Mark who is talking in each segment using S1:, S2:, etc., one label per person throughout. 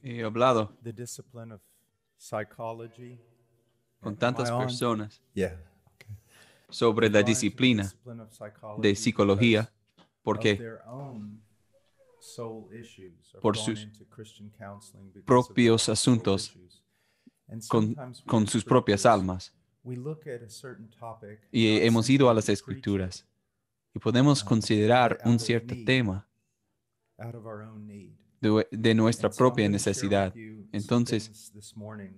S1: he hablado. Con tantas personas.
S2: sobre la disciplina de psicología, porque por sus propios asuntos con sus propias almas. Y hemos ido a las escrituras y podemos um, considerar un cierto tema de, nuestra propia necesidad. Entonces,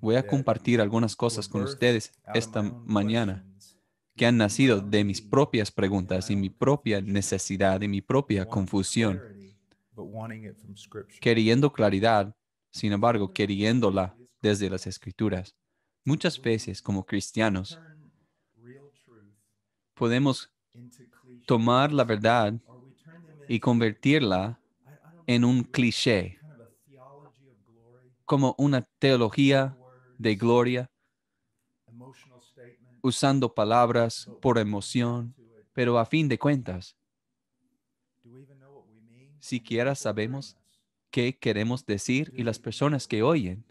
S2: voy a compartir algunas cosas con ustedes esta mañana que han nacido de mis propias preguntas y mi propia necesidad y mi propia confusión, queriendo claridad, sin embargo, queriéndola desde las escrituras. Muchas veces como cristianos podemos tomar la verdad y convertirla en un cliché, como una teología de gloria, usando palabras por emoción, pero a fin de cuentas, siquiera sabemos qué queremos decir y las personas que oyen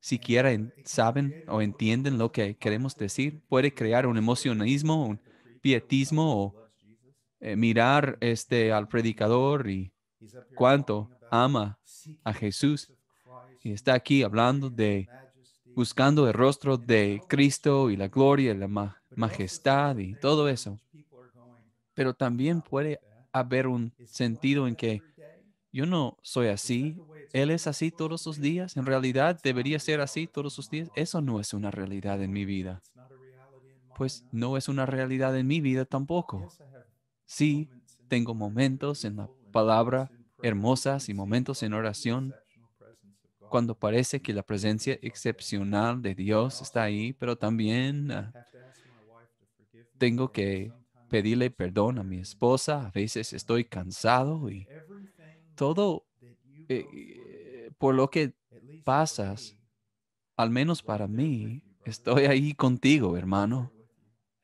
S2: siquiera saben o entienden lo que queremos decir, puede crear un emocionalismo, un pietismo o eh, mirar este, al predicador y cuánto ama a Jesús. Y está aquí hablando de buscando el rostro de Cristo y la gloria y la majestad y todo eso. Pero también puede haber un sentido en que yo no soy así, Él es así todos los días, en realidad debería ser así todos los días. Eso no es una realidad en mi vida. Pues no es una realidad en mi vida tampoco. Sí, tengo momentos en la palabra hermosas y momentos en oración cuando parece que la presencia excepcional de Dios está ahí, pero también ah, tengo que pedirle perdón a mi esposa. A veces estoy cansado y todo eh, eh, por lo que pasas, al menos para mí, estoy ahí contigo, hermano.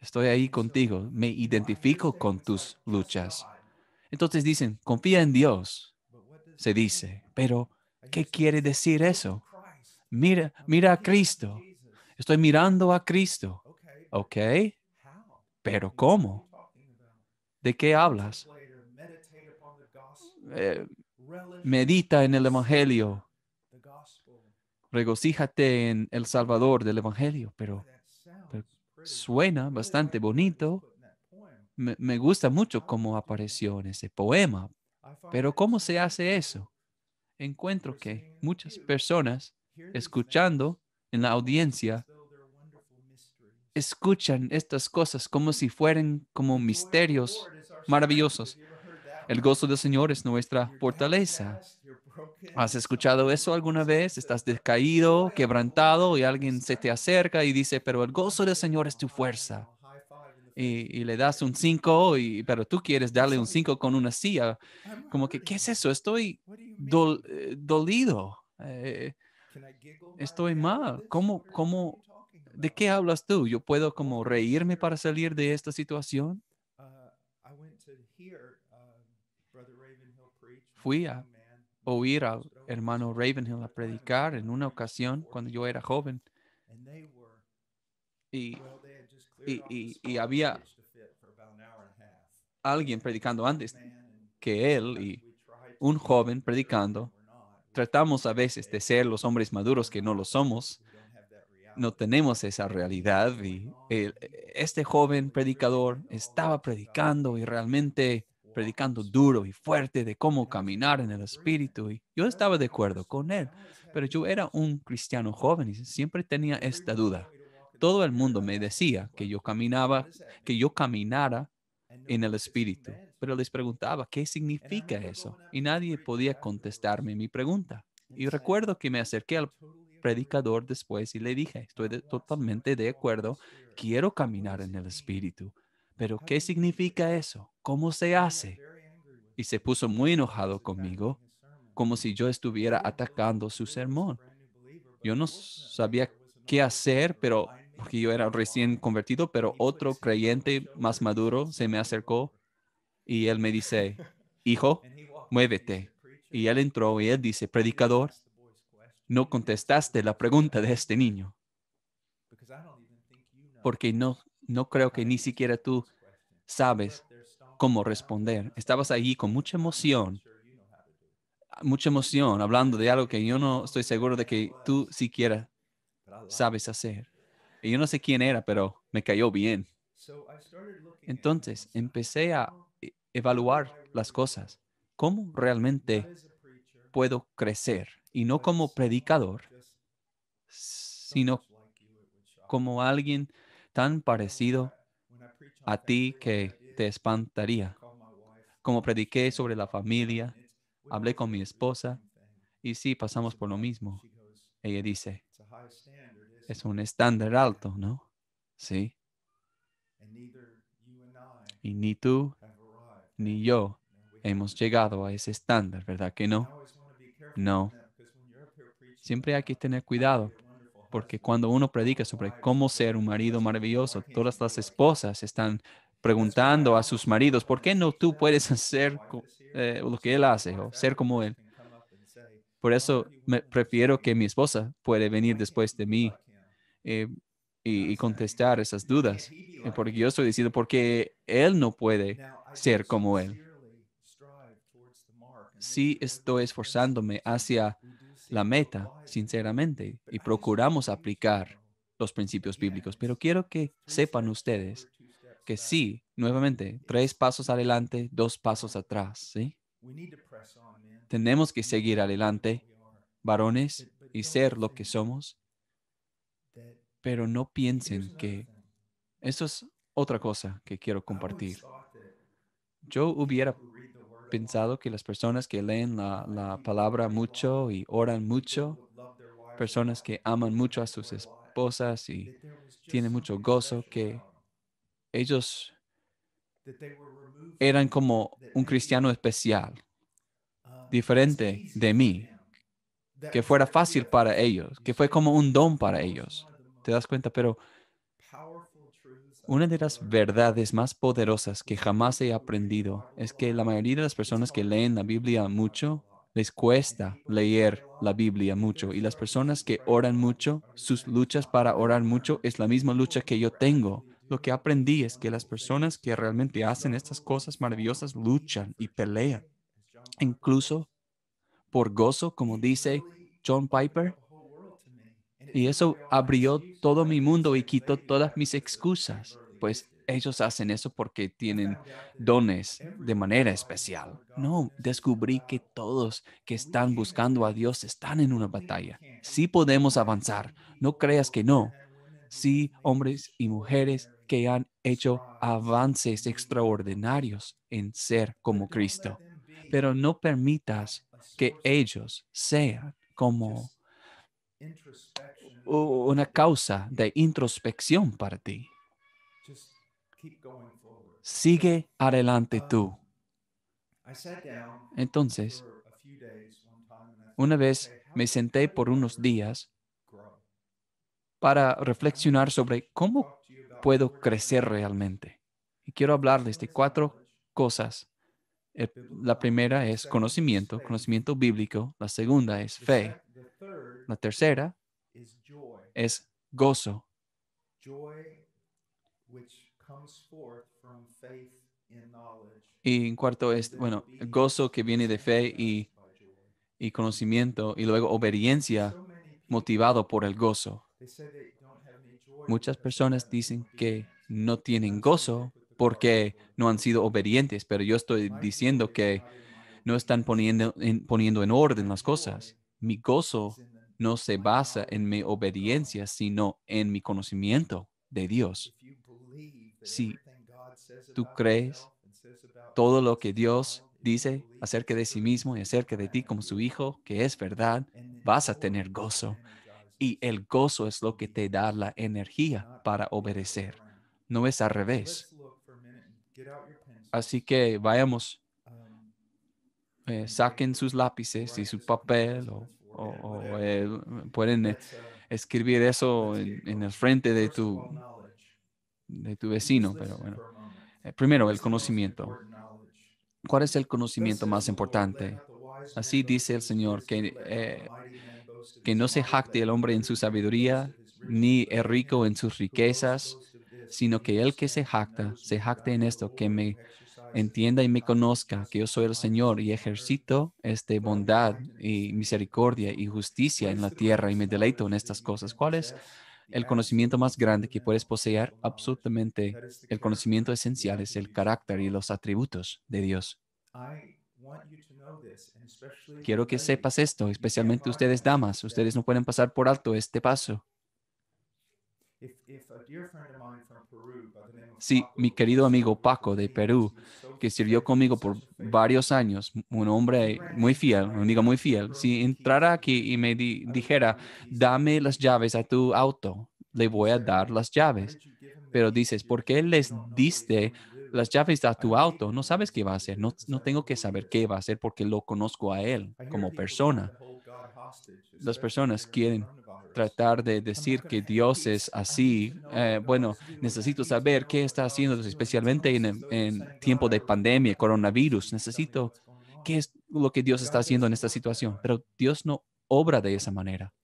S2: Estoy ahí contigo. Me identifico con tus luchas. Entonces dicen, confía en Dios, se dice, pero ¿qué quiere decir eso? Mira, mira a Cristo. Estoy mirando a Cristo. ¿Ok? Pero ¿cómo? ¿De qué hablas? Eh, medita en el Evangelio. Regocíjate en el Salvador del Evangelio, pero suena bastante bonito me, gusta mucho ah, cómo apareció en ese poema, pero ¿cómo se hace eso? Encuentro que muchas personas escuchando en la audiencia escuchan estas cosas como si fueran como misterios maravillosos. El gozo del Señor es nuestra fortaleza. ¿Has escuchado eso alguna vez? Estás descaído, quebrantado y alguien se te acerca y dice, pero el gozo del Señor es tu fuerza y, le das un 5, y, pero tú quieres darle un 5 con una silla. Como que, ¿qué es eso? Estoy eh, dolido. Eh, estoy mal. ¿Cómo, cómo, ¿De qué hablas tú? ¿Yo puedo como reírme para salir de esta situación? Fui a oír al hermano Ravenhill a predicar en una ocasión cuando yo era joven. Y y, había alguien predicando antes que él y un joven predicando. Tratamos a veces de ser los hombres maduros que no lo somos. No tenemos esa realidad y este joven predicador estaba predicando y realmente predicando duro y fuerte de cómo caminar en el espíritu y yo estaba de acuerdo con él, pero yo era un cristiano joven y siempre tenía esta duda. Todo el mundo me decía que yo caminaba, que yo caminara en el espíritu, pero les preguntaba qué significa eso y nadie podía contestarme mi pregunta. Y recuerdo que me acerqué al predicador después y le dije, estoy totalmente de acuerdo, quiero caminar en el espíritu, pero ¿qué significa eso? ¿Cómo se hace? Y se puso muy enojado conmigo, como si yo estuviera atacando su sermón. Yo no sabía qué hacer, pero porque yo era recién convertido, pero otro creyente más maduro se me acercó y él me dice, hijo, muévete. Y él entró y él dice, predicador, no contestaste la pregunta de este niño. Porque no, no creo que ni siquiera tú sabes cómo responder. Estabas allí con mucha emoción, mucha emoción, hablando de algo que yo no estoy seguro de que tú siquiera sabes hacer. Y yo no sé quién era, pero me cayó bien. Entonces empecé a e-, evaluar las cosas. ¿Cómo realmente puedo crecer? Y no como predicador, sino como alguien tan parecido a ti que te espantaría. Como prediqué sobre la familia, hablé con mi esposa y sí, pasamos por lo mismo. Ella dice, es un estándar alto, ¿no? Sí. Y ni tú ni yo hemos llegado a ese estándar, ¿verdad que no? No. Siempre hay que tener cuidado, porque cuando uno predica sobre cómo ser un marido maravilloso, todas las esposas están preguntando a sus maridos, ¿por qué no tú puedes hacer eh, lo que él hace o ser como él? Por eso prefiero que mi esposa puede venir después de mí eh, y, y, contestar esas dudas. Eh, porque yo estoy diciendo, porque él no puede ser como él. Sí estoy esforzándome hacia la meta, sinceramente, y procuramos aplicar los principios bíblicos. Pero quiero que sepan ustedes que sí, nuevamente, tres pasos adelante, dos pasos atrás, ¿sí? Tenemos que seguir adelante, varones, y ser lo que somos, pero no piensen que eso es otra cosa que quiero compartir. Yo hubiera pensado que las personas que leen la, palabra mucho y oran mucho, personas que aman mucho a sus esposas y tienen mucho gozo, que em. ellos eran como un cristiano especial, um, diferente de mí, que fuera fácil para ellos, que fue como un don para ellos te das cuenta, pero una de las verdades más poderosas que jamás he aprendido es que la mayoría de las personas que leen la Biblia mucho les cuesta leer la Biblia mucho y las personas que oran mucho, sus luchas para orar mucho es la misma lucha que yo tengo. Lo que aprendí es que las personas que realmente hacen estas cosas maravillosas luchan y pelean, incluso por gozo, como dice John Piper, y eso abrió todo mi mundo y quitó todas mis excusas, pues ellos hacen eso porque tienen dones de manera especial. No, descubrí que todos que están buscando a Dios están en una batalla. Sí podemos avanzar, no creas que no. Sí, hombres y mujeres que han hecho avances extraordinarios en ser como Cristo, pero no permitas que ellos sean como una causa de introspección para ti. Sigue adelante tú. Entonces, una vez me senté por unos días para reflexionar sobre cómo puedo crecer realmente. Y quiero hablarles de cuatro cosas. La primera es conocimiento, conocimiento bíblico. La segunda es fe. La tercera es gozo. Y en cuarto es, bueno, gozo que viene de fe y, y conocimiento y luego obediencia motivado por el gozo. Muchas personas dicen que no tienen gozo porque no han sido obedientes, pero yo estoy diciendo que no están poniendo en, poniendo en orden las cosas. Mi gozo no se basa en mi obediencia, sino en mi conocimiento de Dios. Si tú crees todo lo que Dios dice acerca de sí mismo y acerca de ti como su hijo, que es verdad, vas a tener gozo. Y el gozo es lo que te da la energía para obedecer. No es al revés. Así que vayamos, eh, saquen sus lápices y su papel o, eh, pueden uh, escribir eso en, el frente de tu, de tu vecino, pero bueno. Eh, primero, el conocimiento. ¿Cuál es el conocimiento más importante? Así dice el Señor, que, eh, que no se jacte el hombre en su sabiduría, ni el rico en sus riquezas, sino que el que se jacta, se jacte en esto, que me entienda y me conozca que yo soy el Señor y ejercito este bondad y misericordia y justicia en la tierra y me deleito en estas cosas. ¿Cuál es el conocimiento más grande que puedes poseer? Absolutamente el conocimiento esencial es el carácter y los atributos de Dios. Quiero que sepas esto, especialmente ustedes damas. Ustedes no pueden pasar por alto este paso. Si sí, mi querido amigo Paco de Perú que sirvió conmigo por varios años, un hombre muy fiel, un amigo muy fiel, si entrara aquí y me dijera, dame las llaves a tu auto, le voy a dar las llaves. Pero dices, ¿por qué les diste las llaves a tu auto? No sabes qué va a hacer, no, no tengo que saber qué va a hacer porque lo conozco a él como persona. Las personas quieren tratar de decir que Dios es así. Eh, bueno, necesito saber qué está haciendo, especialmente en, tiempo de pandemia, coronavirus. Necesito qué es lo que Dios está haciendo en esta situación. Pero Dios no obra de esa manera.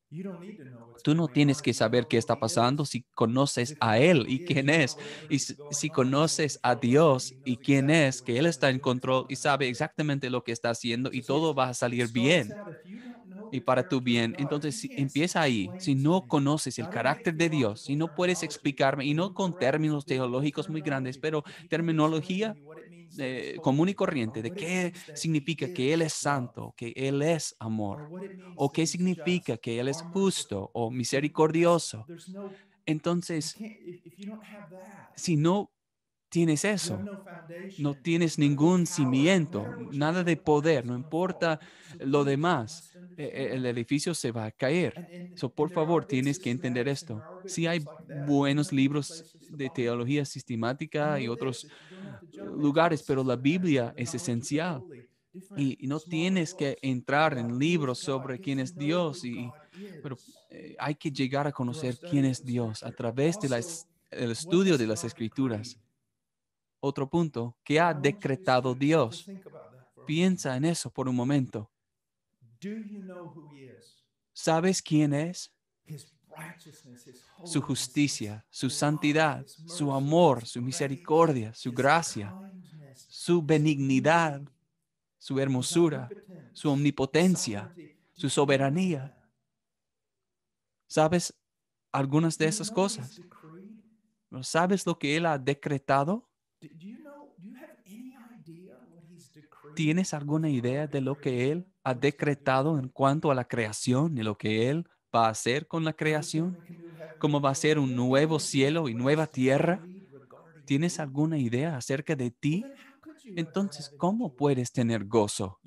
S2: Tú no tienes que saber qué está pasando si conoces a Él y quién es. Y si conoces a Dios y quién es, que Él está en control y sabe exactamente lo que está haciendo y todo va a salir bien y para tu bien. Entonces, empieza ahí. Si no conoces el carácter de Dios, si no puedes explicarme, y no con términos teológicos muy grandes, pero terminología eh, común y corriente de qué significa que Él es santo, que Él es amor, o qué significa que Él es justo o misericordioso. Entonces, si no tienes eso. No tienes ningún cimiento, nada de poder, no importa lo demás. Eh, eh, el edificio se va a caer. So, por favor, tienes que entender esto. Si sí hay buenos libros de teología sistemática y otros lugares, pero la Biblia es esencial. Y no tienes que entrar en libros sobre quién es Dios, y, pero eh, hay que llegar a conocer quién es Dios a través del estudio de las escrituras otro punto que ha decretado Dios. Piensa en eso por un momento. ¿Sabes quién es? Su justicia, su santidad, su amor, su misericordia, su gracia, su benignidad, su hermosura, su omnipotencia, su soberanía. ¿Sabes algunas de esas cosas? ¿Sabes lo que Él ha decretado? ¿Tienes alguna idea de lo que Él ha decretado en cuanto a la creación y lo que Él va a hacer con la creación? ¿Cómo va a ser un nuevo cielo y nueva tierra? ¿Tienes alguna idea acerca de ti? Entonces, ¿cómo puedes tener gozo?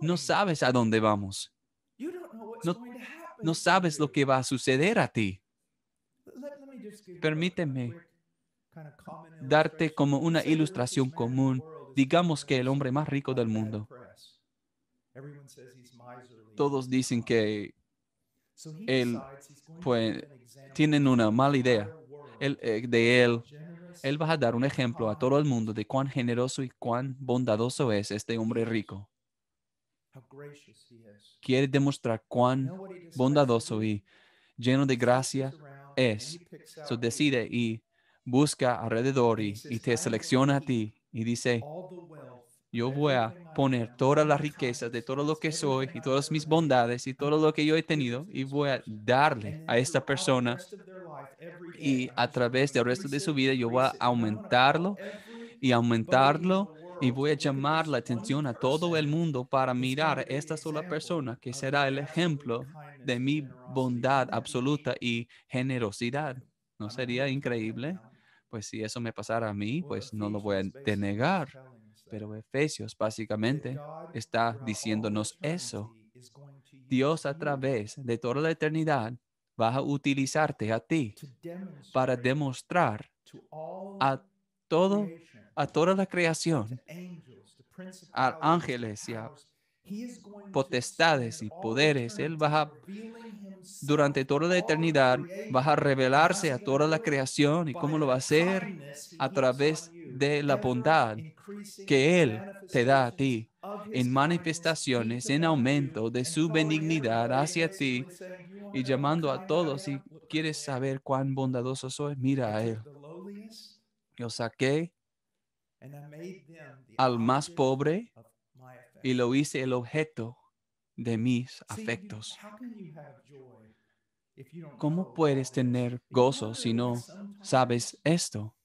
S2: No sabes a dónde vamos. No, sabes lo que va a suceder a ti. Permíteme darte como una ilustración común. Digamos que el hombre más rico del mundo. Todos dicen que él, pues, tienen una mala idea eh, de él. Él va a dar un ejemplo a todo el mundo de cuán generoso y cuán bondadoso es este hombre rico. Quiere demostrar cuán bondadoso y lleno de gracia es. So decide y busca alrededor y, te selecciona a ti y dice, yo voy a poner todas las riquezas de todo lo que soy y todas mis bondades y todo lo que yo he tenido y voy a darle a esta persona y a través del resto de su vida yo voy a aumentarlo y aumentarlo y voy a llamar la atención a todo el mundo para mirar a esta sola persona que será el ejemplo de mi bondad absoluta y generosidad. ¿No sería increíble? Pues si eso me pasara a mí, pues no lo voy a denegar. Pero Efesios básicamente está diciéndonos eso. Dios a través de toda la eternidad va a utilizarte a ti para demostrar a todo, a toda la creación, a ángeles y a potestades y poderes. Él va a durante toda la eternidad vas a revelarse a toda la creación y cómo lo va a hacer a través de la bondad que Él te da a ti en manifestaciones, en aumento de su benignidad hacia ti y llamando a todos si quieres saber cuán bondadoso soy, mira a Él. Yo saqué al más pobre y lo hice el objeto de mis afectos. ¿Cómo puedes tener gozo si no sabes esto?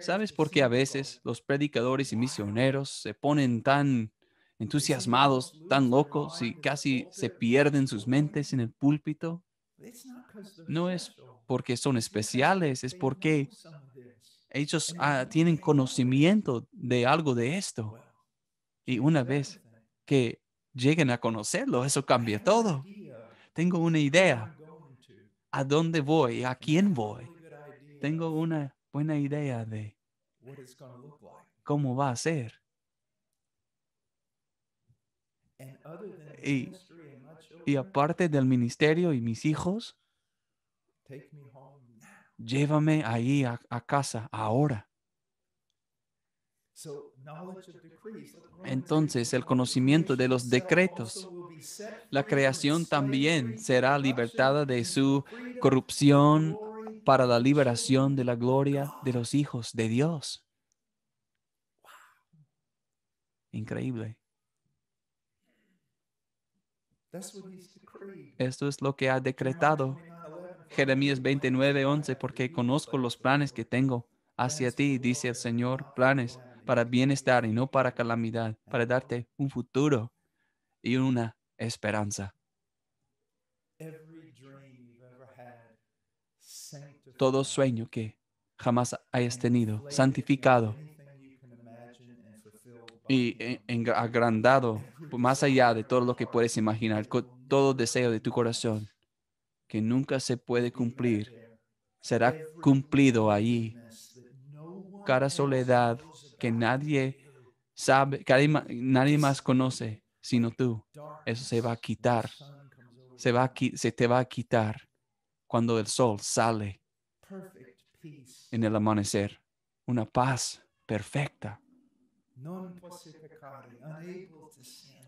S2: ¿Sabes por qué a veces los predicadores y misioneros se ponen tan entusiasmados, tan locos y casi se pierden sus mentes en el púlpito? No es porque son especiales, es porque ellos ah, tienen conocimiento de algo de esto. Y una vez que lleguen a conocerlo, eso cambia todo. Tengo una idea. ¿A dónde voy? ¿A quién voy? Tengo una buena idea de cómo va a ser.
S1: Y, aparte
S2: del ministerio y mis hijos, llévame ahí a casa ahora. Entonces el conocimiento de los decretos, la creación también será libertada de su corrupción para la liberación de la gloria de los hijos de Dios. Increíble. Esto es lo que ha decretado Jeremías 29, 11, porque conozco los planes que tengo hacia ti, dice el Señor, planes para bienestar y no para calamidad, para darte un futuro y una esperanza. Todo sueño que jamás hayas tenido, santificado y agrandado más allá de todo lo que puedes imaginar, todo deseo de tu corazón que nunca se puede cumplir, será cumplido allí. Cada soledad, que nadie sabe, que nadie más conoce sino tú. Eso se va a quitar. Se, va se te va a quitar cuando el sol sale en el amanecer. Una paz perfecta.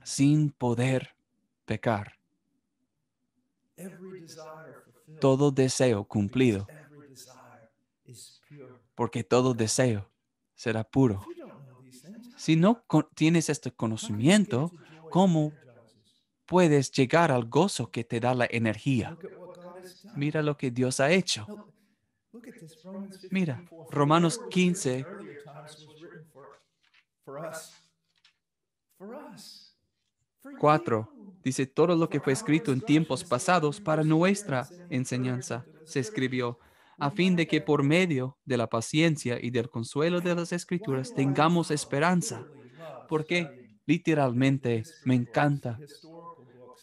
S2: Sin poder pecar. Todo deseo cumplido. Porque todo deseo será puro. Si no tienes este conocimiento, ah, ¿cómo puedes llegar al gozo que te da la energía? Mira lo que Dios ha hecho.
S1: Mira, Romanos 15.
S2: 4, dice, todo lo que fue escrito en tiempos pasados para nuestra enseñanza se escribió a fin de que por medio de la paciencia y del consuelo de las escrituras tengamos esperanza. Porque literalmente me encanta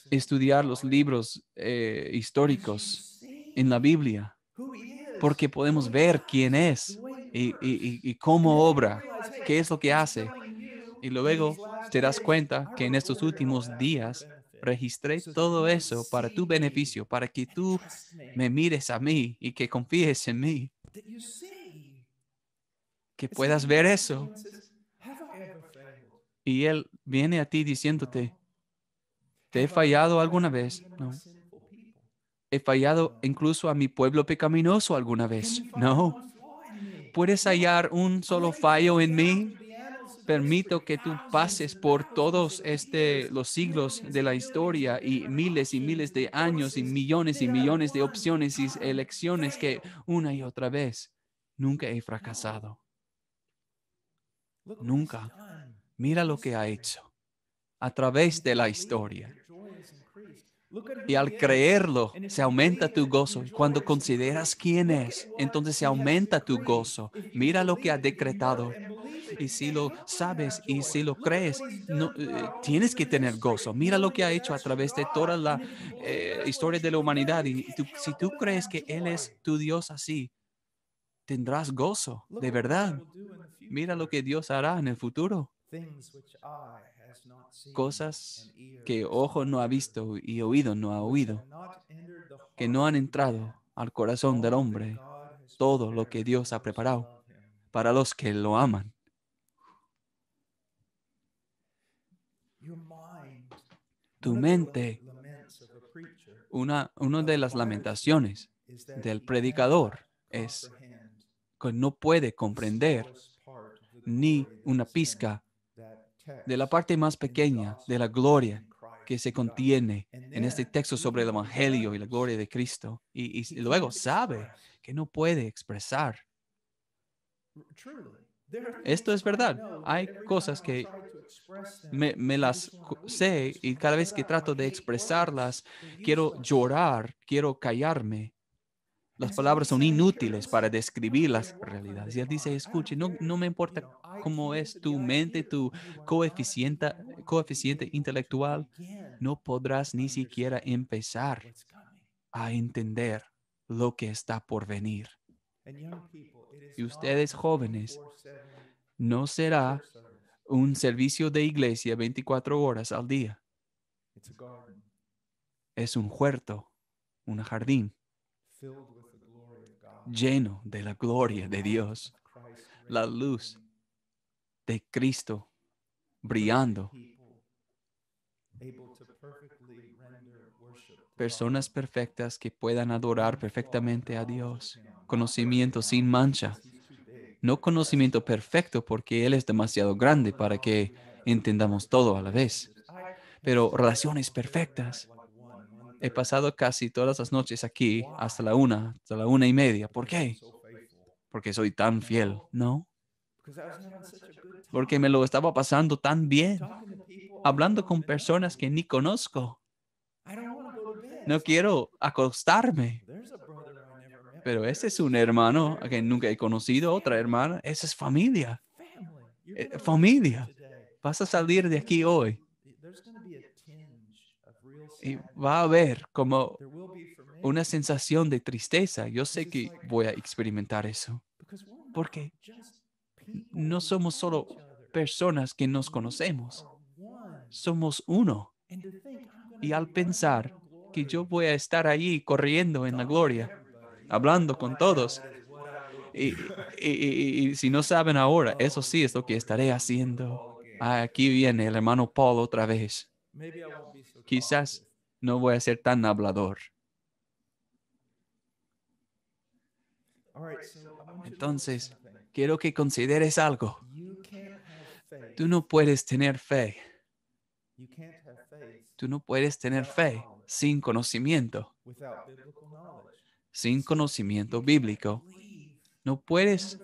S2: estudiar los libros eh, históricos en la Biblia, porque podemos ver quién es y, y, cómo obra, qué es lo que hace. Y luego te das cuenta que en estos últimos días registré todo eso para tu beneficio, para que tú me mires a mí y que confíes en mí. Que puedas ver eso. Y Él viene a ti diciéndote, ¿te he fallado alguna vez? ¿He fallado incluso a mi pueblo pecaminoso alguna vez? No. ¿Puedes hallar un solo fallo en mí? Permito que tú pases por todos este, los siglos de la historia y miles y miles de años y millones y millones de opciones y elecciones que una y otra vez nunca he fracasado. Nunca. Mira lo que ha hecho a través de la historia. Y al creerlo, se aumenta tu gozo. cuando consideras quién es, entonces se aumenta tu gozo. Mira lo que ha decretado. Y si lo sabes y si lo crees, no, eh, tienes que tener gozo. Mira lo que ha hecho a través de toda la eh, historia de la humanidad. Y si tú crees que Él es tu Dios así, tendrás gozo, de verdad. Mira lo que Dios hará en el futuro cosas que ojo no ha visto y oído no ha oído, que no han entrado al corazón del hombre, todo lo que Dios ha preparado para los que lo aman. Tu mente, una, de las lamentaciones del predicador es que no puede comprender ni una pizca de la parte más pequeña de la gloria que se contiene en este texto sobre el Evangelio y la gloria de Cristo. Y, luego sabe que no puede expresar.
S1: Esto es verdad.
S2: Hay cosas que me, me, las sé y cada vez que trato de expresarlas, quiero llorar, quiero callarme. Las palabras son inútiles para describir las realidades. Y él dice, escuche, no, no me importa cómo es tu mente, tu coeficiente, coeficiente intelectual, no podrás ni siquiera empezar a entender lo que está por venir. Y ustedes jóvenes, no será un servicio de iglesia 24 horas al día. Es un huerto, un jardín lleno de la gloria de Dios, la luz de Cristo brillando. Personas perfectas que puedan adorar perfectamente a Dios. Conocimiento sin mancha. No conocimiento perfecto porque Él es demasiado grande para que entendamos todo a la vez. Pero relaciones perfectas he pasado casi todas las noches aquí hasta la una, hasta la una y media. ¿Por qué? Porque soy tan fiel, ¿no? Porque me lo estaba pasando tan bien, hablando con personas que ni conozco. No quiero acostarme. Pero ese es un hermano a quien nunca he conocido, otra hermana. Esa es familia. Eh, familia. Vas a salir de aquí hoy y va a haber como una sensación de tristeza. Yo sé que voy a experimentar eso. Porque no somos solo personas que nos conocemos. Somos uno. Y al pensar que yo voy a estar ahí corriendo en la gloria, hablando con todos, y, si no saben ahora, eso sí es lo que estaré haciendo. Ah, aquí viene el hermano Paul otra vez. Quizás no voy a ser tan hablador. Entonces, quiero que consideres algo. Tú no puedes tener fe. Tú no puedes tener fe sin conocimiento. Sin conocimiento bíblico. No puedes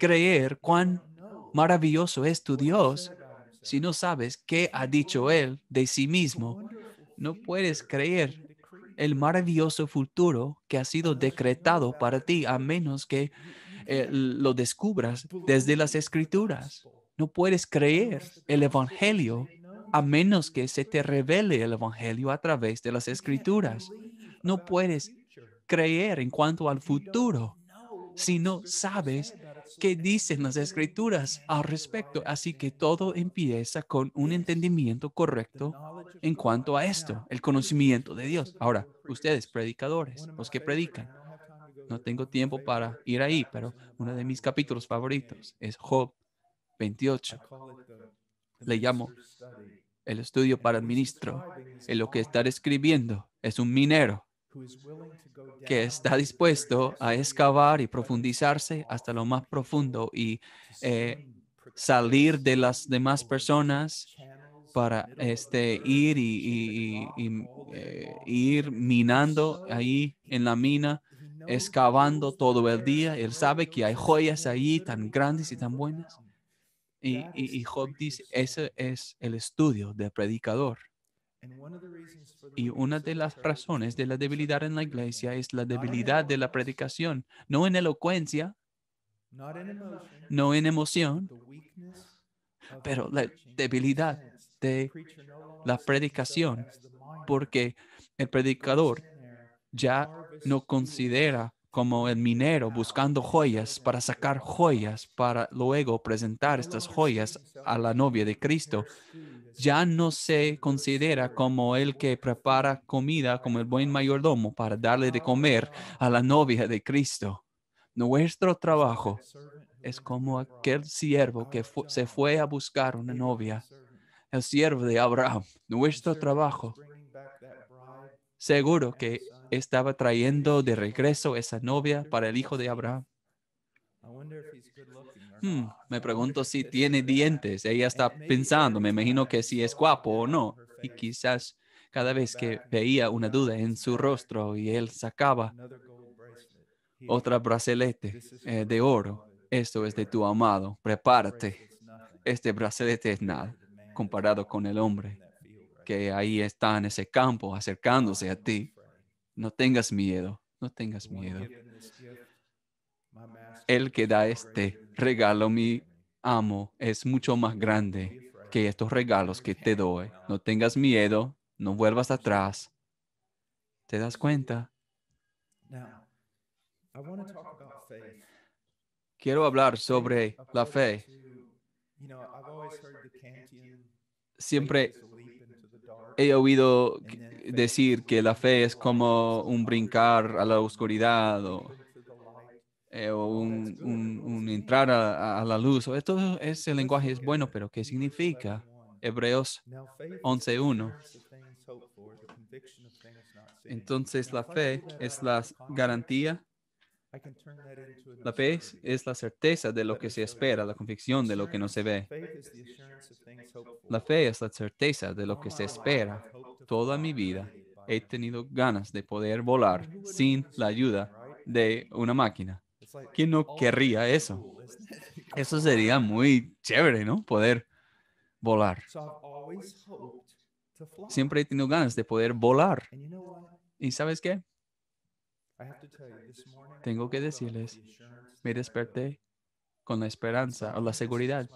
S2: creer cuán maravilloso es tu Dios si no sabes qué ha dicho Él de sí mismo no puedes creer el maravilloso futuro que ha sido decretado para ti a menos que eh, lo descubras desde las escrituras. No puedes creer el Evangelio a menos que se te revele el Evangelio a través de las escrituras. No puedes creer en cuanto al futuro si no sabes qué dicen las escrituras al respecto. Así que todo empieza con un entendimiento correcto en cuanto a esto, el conocimiento de Dios. Ahora, ustedes, predicadores, los que predican, no tengo tiempo para ir ahí, pero uno de mis capítulos favoritos es Job 28. Le llamo el estudio para el ministro. En lo que está escribiendo es un minero que está dispuesto a excavar y profundizarse hasta lo más profundo y eh, salir de las demás personas para este, ir y, eh, ir minando ahí en la mina, excavando todo el día. Él sabe que hay joyas ahí tan grandes y tan buenas. Y, y Job dice, ese es el estudio del predicador. Y una de las razones de la debilidad en la iglesia es la debilidad de la predicación, no en elocuencia,
S1: no en emoción, pero la
S2: debilidad de la predicación, porque el predicador ya no considera como el minero buscando joyas para sacar joyas para luego presentar estas joyas a la novia de Cristo, ya no se considera como el que prepara comida como el buen mayordomo para darle de comer a la novia de Cristo. Nuestro trabajo es como aquel siervo que se fue a buscar una novia, el siervo de Abraham. Nuestro trabajo Seguro que estaba trayendo de regreso esa novia para el hijo de Abraham. Hmm, me pregunto si tiene dientes. Ella está pensando, me imagino que si es guapo o no. Y quizás cada vez que veía una duda en su rostro y él sacaba otra bracelete eh, de oro. Esto es de tu amado, prepárate. Este bracelete es nada comparado con el hombre que ahí está en ese campo acercándose a ti. No tengas miedo, no tengas miedo. El que da este regalo, mi amo, es mucho más grande que estos regalos que te doy. No tengas miedo, no vuelvas atrás. ¿Te das cuenta? Quiero hablar sobre la fe. Siempre he oído eh, decir que la fe es como un brincar a la oscuridad o, eh, un, entrar a, la luz. Esto lenguaje es bueno, pero ¿qué significa? Hebreos 11.1.
S1: Entonces la fe es la
S2: garantía la fe es la certeza de lo que se espera, la convicción de lo que no se ve. La fe es la certeza de lo que se espera. Toda mi vida he tenido ganas de poder volar sin la ayuda de una máquina. ¿Quién no querría eso? Eso sería muy chévere, ¿no? Poder volar. Siempre he tenido ganas de poder volar. ¿Y sabes qué? Tengo que decirles, me desperté con la esperanza o la seguridad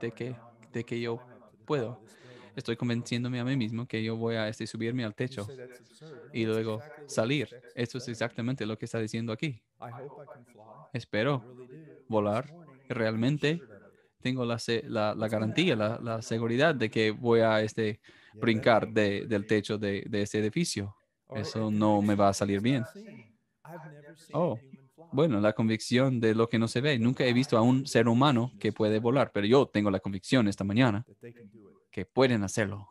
S2: de que, de que yo puedo. Estoy convenciéndome a mí mismo que yo voy a este, subirme al techo y luego salir. Eso es exactamente lo que está diciendo aquí. Espero volar. Realmente tengo la, la, garantía, la, la, seguridad de que voy a este, brincar de, del techo de, de este edificio. Eso no me va a salir bien. Oh, bueno, la convicción de lo que no se ve. Nunca he visto a un ser humano que puede volar, pero yo tengo la convicción esta mañana que pueden hacerlo.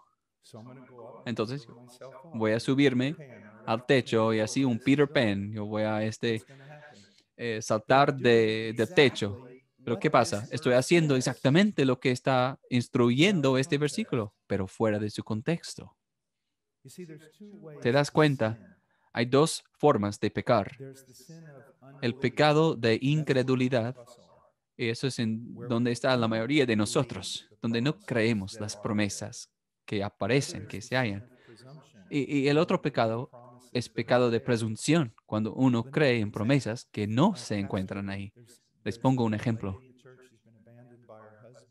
S2: Entonces, voy a subirme al techo y así un Peter Pan. Yo voy a este eh, saltar de, del techo. Pero ¿qué pasa? Estoy haciendo exactamente lo que está instruyendo este versículo, pero fuera de su contexto. ¿Te das cuenta? Hay dos formas de pecar. El pecado de incredulidad, y eso es en donde está la mayoría de nosotros, donde no creemos las promesas que aparecen, que se hallan. Y, el otro pecado es pecado de presunción, cuando uno cree en promesas que no se encuentran ahí. Les pongo un ejemplo.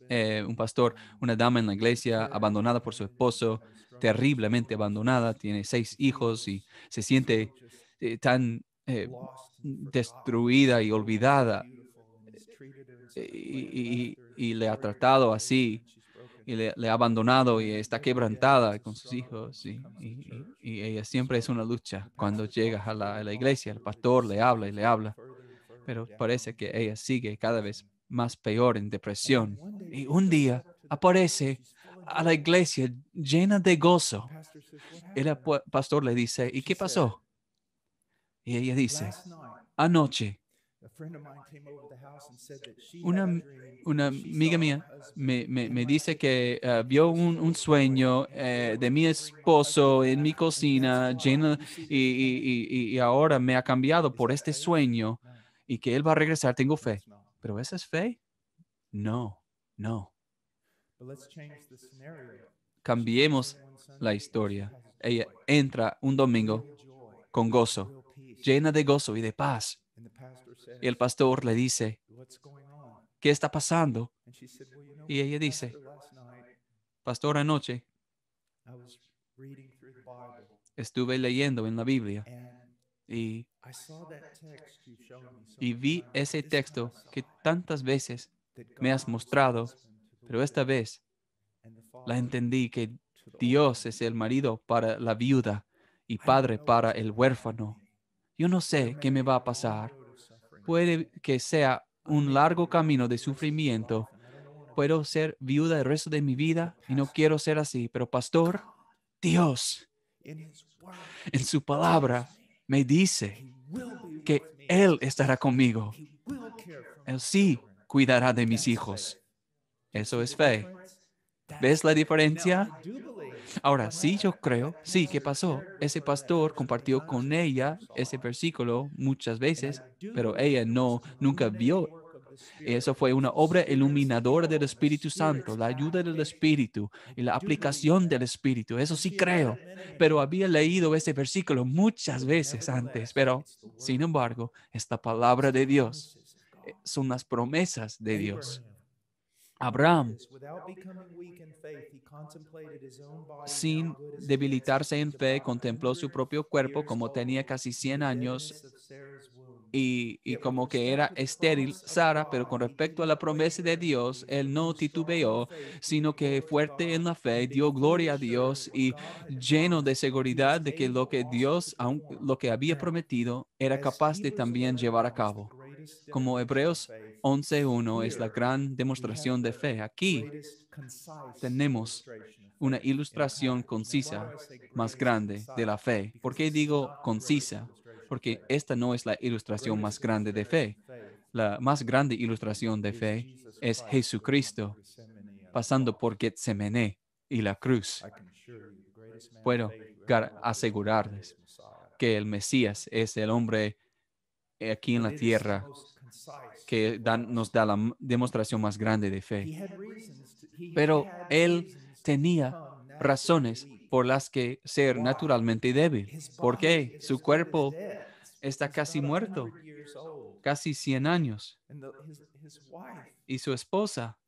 S2: Eh, un pastor, una dama en la iglesia abandonada por su esposo, terriblemente abandonada, tiene seis hijos y se siente eh, tan eh, destruida y olvidada. Eh, y, le ha tratado así, y le, ha abandonado y está quebrantada con sus hijos. Y, y ella siempre es una lucha cuando llega a la, a la iglesia. El pastor le habla y le habla, pero parece que ella sigue cada vez más peor en depresión. Y un día aparece a la iglesia llena de gozo. El pastor le dice, ¿y qué pasó? Y ella dice, anoche, una, una amiga mía me, dice que eh, vio un, sueño eh, de mi esposo en mi cocina lleno y, y ahora me ha cambiado por este sueño y que él va a regresar, tengo fe. ¿Pero esa es fe? No, no. Cambiemos la historia. Ella entra un domingo con gozo, llena de gozo y de paz. Y el pastor le dice, ¿qué está pasando? Y ella dice, pastor, anoche estuve leyendo en la Biblia y, vi ese texto que tantas veces me has mostrado pero esta vez la entendí que Dios es el marido para la viuda y padre para el huérfano. Yo no sé qué me va a pasar. Puede que sea un largo camino de sufrimiento. Puedo ser viuda el resto de mi vida y no quiero ser así. Pero pastor, Dios,
S1: en
S2: su palabra, me dice que Él estará conmigo. Él sí cuidará de mis hijos. Eso es fe. ¿Ves la diferencia? Ahora, sí, yo creo, sí, ¿qué pasó? Ese pastor compartió con ella ese versículo muchas veces, pero ella no, nunca vio. Eso fue una obra iluminadora del Espíritu Santo, la ayuda del Espíritu y la aplicación del Espíritu. Eso sí creo, pero había leído ese versículo muchas veces antes, pero sin embargo, esta palabra de Dios eh, son las promesas de Dios. Abraham, sin debilitarse en fe, contempló su propio cuerpo como tenía casi 100 años y, como que era estéril Sara, pero con respecto a la promesa de Dios, él no titubeó, sino que fuerte en la fe, dio gloria a Dios y lleno de seguridad de que lo que Dios, lo que había prometido, era capaz de también llevar a cabo como Hebreos 11.1 es la gran demostración de fe. Aquí
S1: tenemos
S2: una ilustración concisa más grande de la fe. ¿Por qué digo concisa? Porque esta no es la ilustración más grande de fe. La más grande ilustración de fe es Jesucristo pasando por Getsemaní y la cruz. Puedo asegurarles que el Mesías es el hombre aquí en la tierra que dan, nos da la demostración más grande de fe. Pero él tenía razones por las que ser naturalmente débil. ¿Por qué? Su cuerpo está casi muerto, casi 100 años. Y su esposa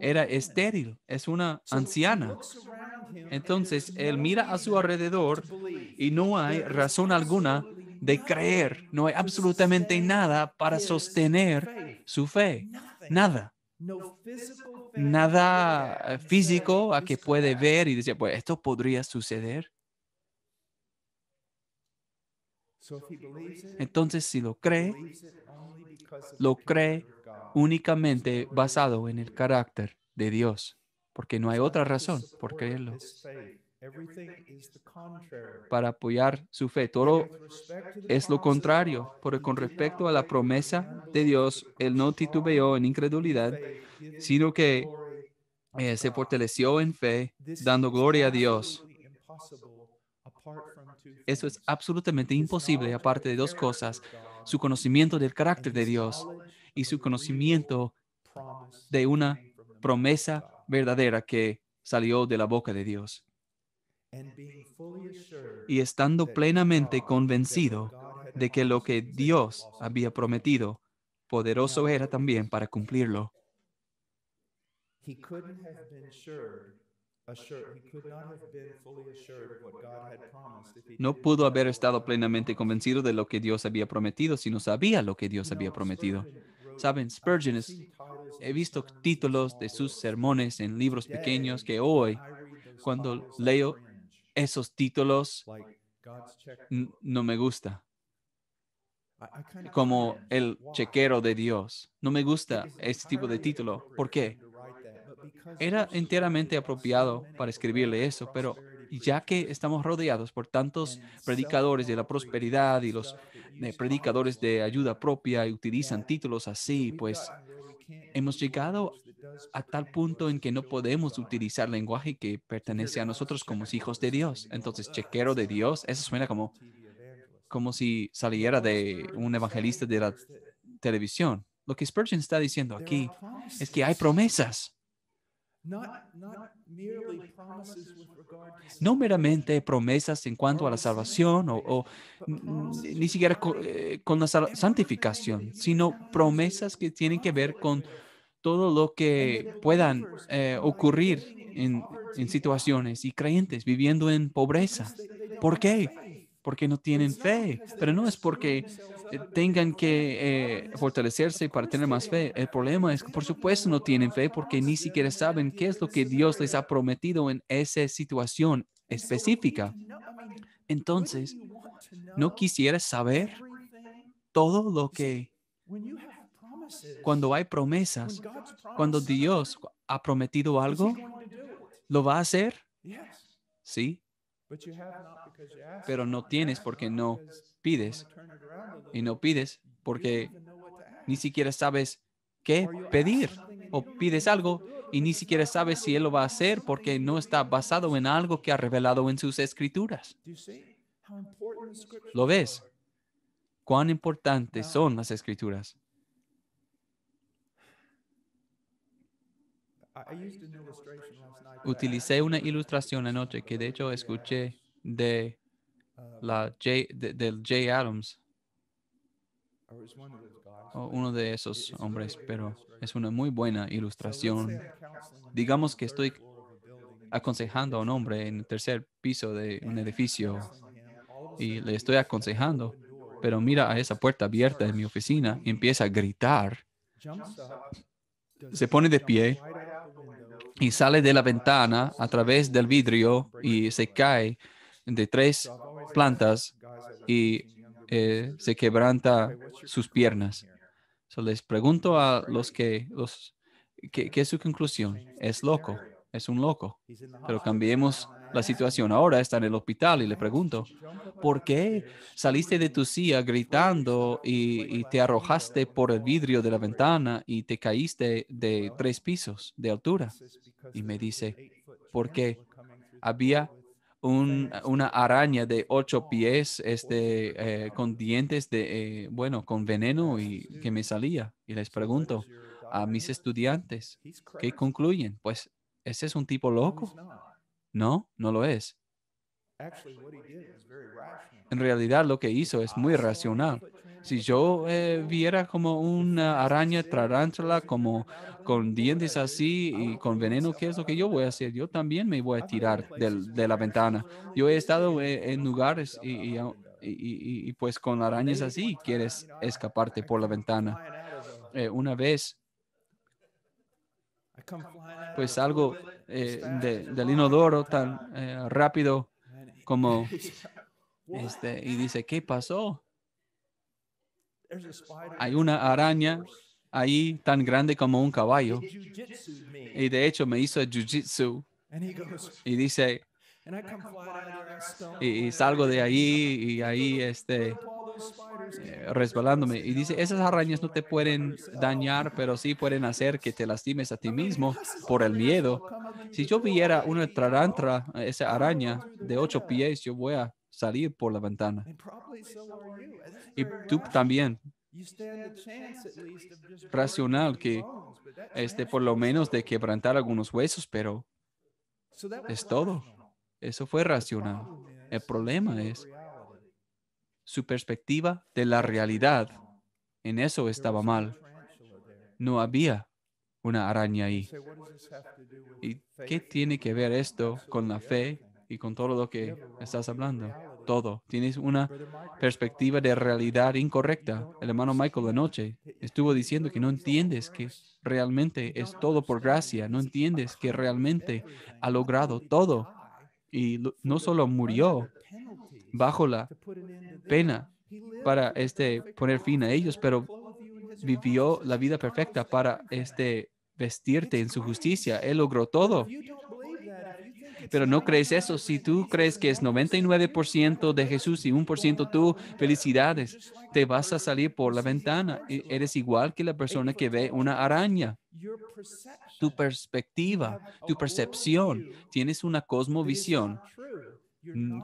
S2: era estéril, es una anciana. Entonces, él mira a su alrededor y no hay razón alguna de creer, no hay absolutamente nada para sostener su fe, nada. Nada eh, físico a que puede ver y decir, pues esto podría suceder.
S1: Entonces, si lo cree, lo cree
S2: únicamente basado en el carácter de Dios, porque no hay otra razón por creerlo. Para apoyar su fe, todo es lo contrario, porque con respecto a la promesa de Dios, él no titubeó en incredulidad, sino que eh, se fortaleció en fe, dando gloria a Dios. Eso es absolutamente imposible aparte de dos cosas, su conocimiento del carácter de Dios y su conocimiento de una promesa verdadera que salió de la boca de Dios. Y estando plenamente convencido de que lo que Dios había prometido, poderoso era también para cumplirlo. No pudo haber estado plenamente convencido de lo que Dios había prometido si no sabía lo que Dios había prometido. Saben, Spurgeon, he visto títulos de sus sermones en libros pequeños que hoy, cuando leo esos títulos, no me gusta. Como el chequero de Dios. No me gusta este tipo de título. ¿Por qué? Era enteramente apropiado para escribirle eso, pero ya que estamos rodeados por tantos predicadores de la prosperidad y los de eh, predicadores de ayuda propia y utilizan títulos así, pues hemos llegado a tal punto en que no podemos utilizar lenguaje que pertenece a nosotros como hijos de Dios. Entonces, chequero de Dios, eso suena como, como si saliera de un evangelista de la televisión. Lo que Spurgeon está diciendo aquí es que hay promesas. No meramente promesas en cuanto a la salvación o, ni siquiera eh, con, la santificación, sino promesas que tienen que ver con todo lo que puedan eh, ocurrir en, en situaciones y creyentes viviendo en pobreza. ¿Por qué? Porque no tienen fe, pero no es porque eh, tengan que eh, fortalecerse para tener más fe. El problema es que por supuesto no tienen fe porque ni siquiera saben qué es lo que Dios les ha prometido en esa situación específica. Entonces, ¿no quisieras saber todo lo que
S1: cuando hay promesas, cuando Dios
S2: ha prometido algo, lo va a hacer? Sí. Pero no tienes porque no pides y no pides porque ni siquiera sabes qué pedir o pides algo y ni siquiera sabes si Él lo va a hacer porque no está basado en algo que ha revelado en sus escrituras. ¿Lo ves? ¿Cuán importantes son las escrituras?
S1: Utilicé una
S2: ilustración anoche que de hecho escuché de Um, la del J. Adams. Oh, uno de esos hombres, pero es una muy buena ilustración. Digamos que estoy aconsejando a un hombre en el tercer piso de un edificio y le estoy aconsejando, pero mira a esa puerta abierta de mi oficina y empieza a gritar. Se pone de pie y sale de la ventana a través del vidrio y se cae de tres plantas y eh, se quebranta sus piernas. So les pregunto a los que, los, ¿qué, es su conclusión? Es loco, es un loco. Pero cambiemos la situación. Ahora está en el hospital y le pregunto, ¿por qué saliste de tu silla gritando y, y, te arrojaste por el vidrio de la ventana y te caíste de tres pisos de altura? Y me dice, porque había una araña de ocho oh, pies, este, eh, con dientes de, eh, bueno, con veneno y que me salía. Y les pregunto a mis estudiantes, ¿qué concluyen? Pues, ¿ese es un tipo loco? No, no lo es. En realidad lo que hizo es muy racional. Si yo eh, viera como una araña tarántula, como con dientes así y con veneno, ¿qué es lo que yo voy a hacer? Yo también me voy a tirar de la ventana. Yo he estado eh, en lugares y, pues con arañas así quieres escaparte por la ventana. Eh, una vez pues algo del inodoro tan rápido como este y dice qué pasó hay una araña ahí tan grande como un caballo. Y de hecho me hizo jiu-jitsu. Y dice, y, salgo de ahí y ahí este, eh, resbalándome. Y dice, esas arañas no te pueden dañar, pero sí pueden hacer que te lastimes a ti mismo por el miedo. Si yo viera una tarantra, esa araña de ocho pies, yo voy a salir por la ventana.
S1: Y tú también. Racional que esté por lo menos
S2: de quebrantar algunos huesos, pero es todo. Eso fue racional. El problema es su perspectiva de la realidad. En eso estaba mal. No había una araña ahí. ¿Y qué tiene que ver esto con la fe y con todo lo que estás hablando. Todo. Tienes una perspectiva de realidad incorrecta. El hermano Michael anoche estuvo diciendo que no entiendes que realmente es todo por gracia. No entiendes que realmente ha logrado todo. Y no solo murió bajo la pena para este poner fin a ellos, pero vivió la vida perfecta para este vestirte en su justicia. Él logró todo pero no crees eso. Si tú crees que es 99% de Jesús y 1% tú, felicidades, te vas a salir por la ventana. Eres igual que la persona que ve una araña. Tu perspectiva, tu percepción, tienes una cosmovisión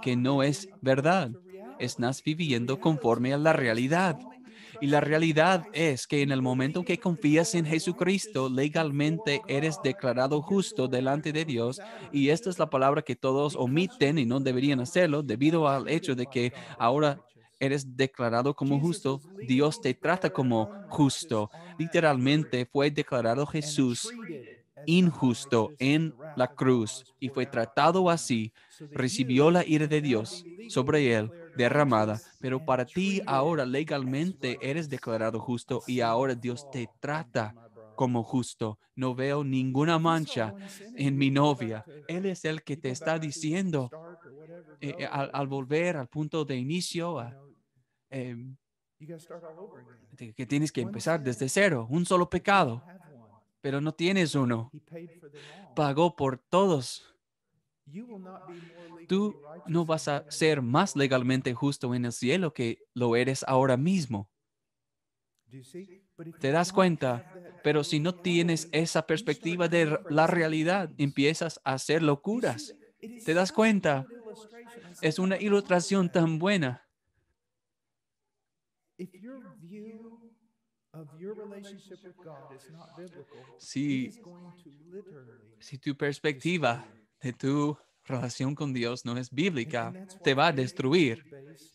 S2: que no es verdad. Estás viviendo conforme a la realidad. Y la realidad es que en el momento que confías en Jesucristo, legalmente eres declarado justo delante de Dios. Y esta es la palabra que todos omiten y no deberían hacerlo debido al hecho de que ahora eres declarado como justo, Dios te trata como justo. Literalmente fue declarado Jesús injusto en la cruz y fue tratado así, recibió la ira de Dios sobre él derramada, pero para ti ahora legalmente eres declarado justo y ahora Dios te trata como justo. No veo ninguna mancha en mi novia. Él es el que te está diciendo eh, eh, al, volver al punto de inicio em, que tienes que empezar desde cero, un solo pecado, pero no tienes uno. Pagó por todos Tú no vas a ser más legalmente justo en el cielo que lo eres ahora mismo. ¿Te das cuenta? Pero si no tienes esa perspectiva de la realidad, empiezas a hacer locuras. ¿Te das cuenta? Es una ilustración tan buena. Si, si tu perspectiva tu relación con Dios no es bíblica, te va a destruir.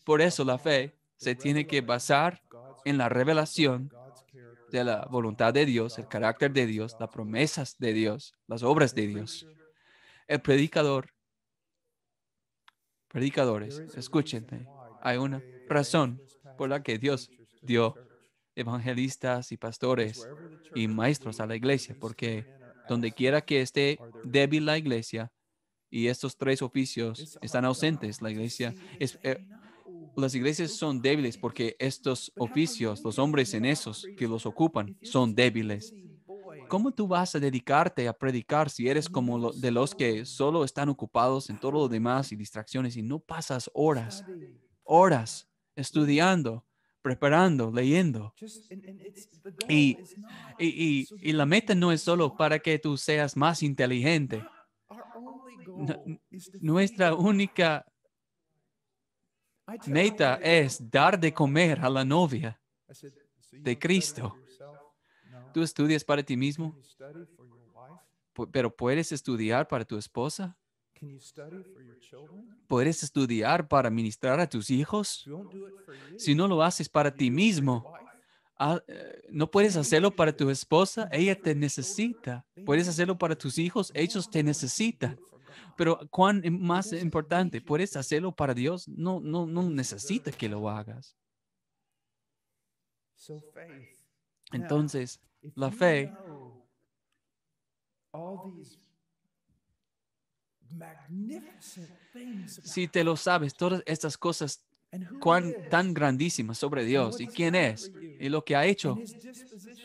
S2: Por eso la fe se tiene que basar en la revelación de la voluntad de Dios, el carácter de Dios, las promesas de Dios, las obras de Dios. El predicador, predicadores, escúchenme, hay una razón por la que Dios dio evangelistas y pastores y maestros a la iglesia, porque donde quiera que esté débil la iglesia, y estos tres oficios están ausentes. La iglesia es, eh, uh, las iglesias son débiles porque estos oficios, los hombres en esos que los ocupan, son débiles. ¿Cómo tú vas a dedicarte a predicar si eres como de los que solo están ocupados en todo lo demás y distracciones y no pasas horas, horas estudiando, preparando, leyendo? y, y, y la meta no es solo para que tú seas más inteligente nuestra única meta es dar de comer a la novia
S1: de Cristo. ¿Tú estudias
S2: para ti mismo? ¿Pero puedes estudiar para tu esposa? ¿Puedes estudiar para ministrar a tus hijos? Si no lo haces para ti mismo, Ah, eh, no puedes hacerlo para tu esposa, ella te necesita. Puedes hacerlo para tus hijos, ellos te necesitan. Pero cuán más importante, puedes hacerlo para Dios, no, no, no necesita que lo hagas.
S1: Entonces, la fe, si
S2: te lo sabes, todas estas cosas cuán tan grandísima sobre Dios y quién es y lo que ha hecho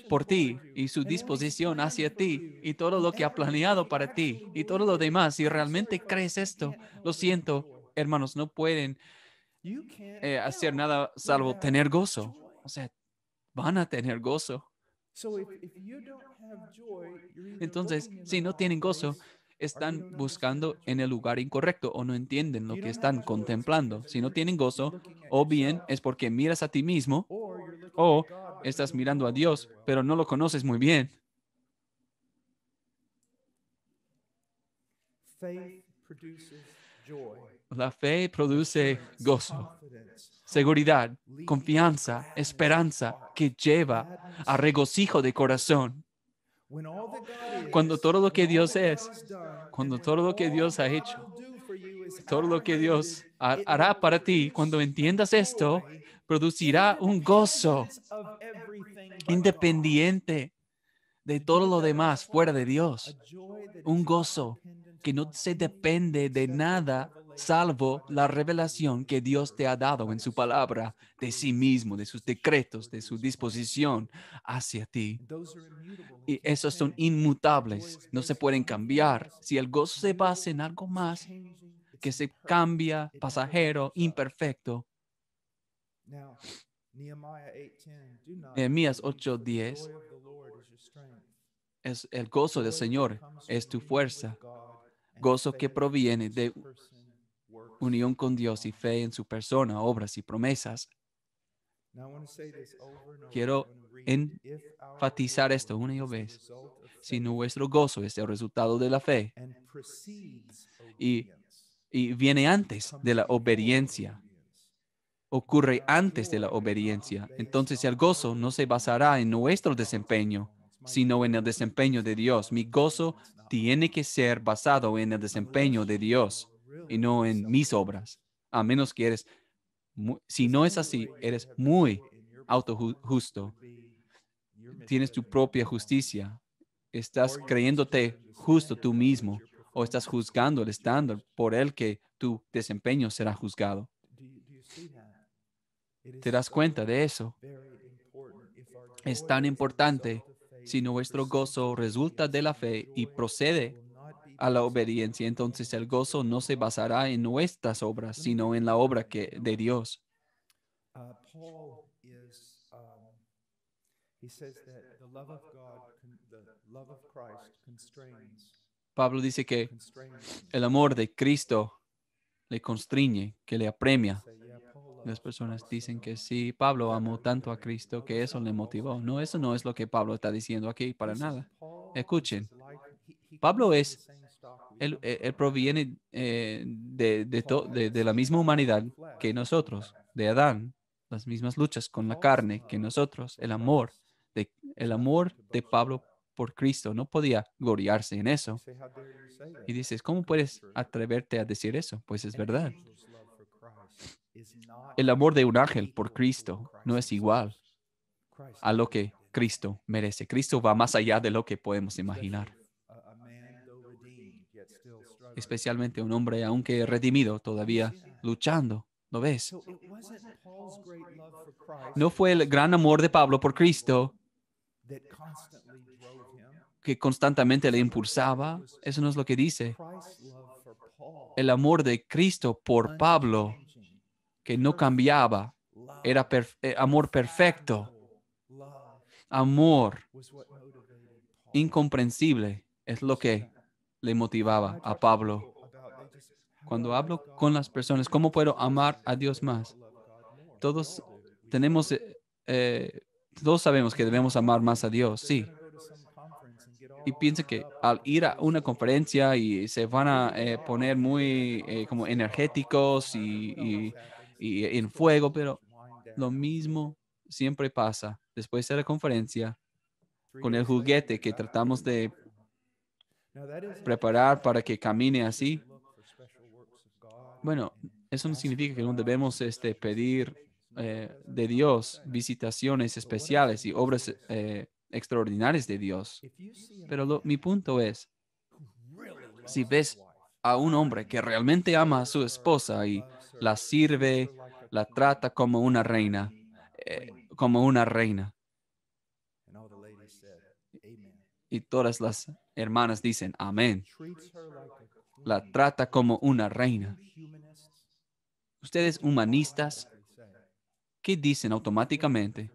S2: por ti y su disposición hacia ti y todo lo que ha planeado para ti y todo lo demás. Si realmente crees esto, lo siento, hermanos, no pueden eh, hacer nada salvo tener gozo. O sea, van a tener gozo. Entonces, si no tienen gozo, están buscando en el lugar incorrecto o no entienden lo que están contemplando. Si no tienen gozo, o bien es porque miras a ti mismo o estás mirando a Dios, pero no lo conoces muy bien. La fe produce gozo, seguridad, confianza, esperanza que lleva a regocijo de corazón. Cuando todo lo que Dios es, cuando todo lo que Dios ha hecho, todo lo que Dios hará para ti, cuando entiendas esto, producirá un gozo independiente de todo lo demás fuera de Dios. Un gozo que no se depende de nada salvo la revelación que Dios te ha dado en su palabra de sí mismo, de sus decretos, de su disposición hacia ti y esos son inmutables, no se pueden cambiar. Si el gozo se basa en algo más que se cambia, pasajero, imperfecto.
S1: Nehemías 8:10
S2: es el gozo del Señor, es tu fuerza, gozo que proviene de unión con Dios y fe en su persona, obras y promesas. Quiero enfatizar esto una y otra vez. Si nuestro gozo es el resultado de la fe y, viene antes de la obediencia, ocurre antes de la obediencia, entonces el gozo no se basará en nuestro desempeño, sino en el desempeño de Dios. Mi gozo tiene que ser basado en el desempeño de Dios y no en mis obras, a menos que eres si no es así, eres muy autojusto. Tienes tu propia justicia. Estás creyéndote justo tú mismo o estás juzgando el estándar por el que tu desempeño será juzgado. ¿Te das cuenta de eso? Es tan importante si nuestro gozo resulta de la fe y procede a la obediencia, entonces el gozo no se basará en nuestras obras, sino en la obra que, de Dios.
S1: Uh, um,
S2: Pablo dice que el amor de Cristo le constriñe, que le apremia. Las personas dicen que sí, Pablo amó tanto a Cristo que eso le motivó. No, eso no es lo que Pablo está diciendo aquí para nada. Escuchen, Pablo es eh, él, proviene eh, de, la misma humanidad que nosotros, de Adán, las mismas luchas con la carne que nosotros, el amor, de, el amor de Pablo por Cristo, no podía gloriarse en eso. Y dices, ¿cómo puedes atreverte a decir eso? Pues es verdad. El amor de un ángel por Cristo no es igual a lo que Cristo merece. Cristo va más allá de lo que podemos imaginar especialmente un hombre, aunque redimido, todavía luchando. ¿Lo ves? No fue el gran amor de Pablo por Cristo que constantemente le impulsaba. Eso no es lo que dice. El amor de Cristo por Pablo, que no cambiaba, era eh, amor perfecto. Amor incomprensible es lo que le motivaba a Pablo. Cuando hablo con las personas, ¿cómo puedo amar a Dios más? Todos tenemos, eh, eh, todos sabemos que debemos amar más a Dios, sí. Y piensa que al ir a una conferencia y se van a eh, poner muy como energéticos y en fuego, pero lo mismo siempre pasa después de la conferencia con el juguete que tratamos de preparar para que camine así. Bueno, eso no significa que no debemos este, pedir eh, de Dios visitaciones especiales y obras eh, extraordinarias de Dios. Pero mi punto es, si ves a un hombre que realmente ama a su esposa y la sirve, la trata como una reina, eh, como una reina. Y todas las hermanas dicen, amén. La trata como una reina. Ustedes humanistas, ¿qué dicen automáticamente?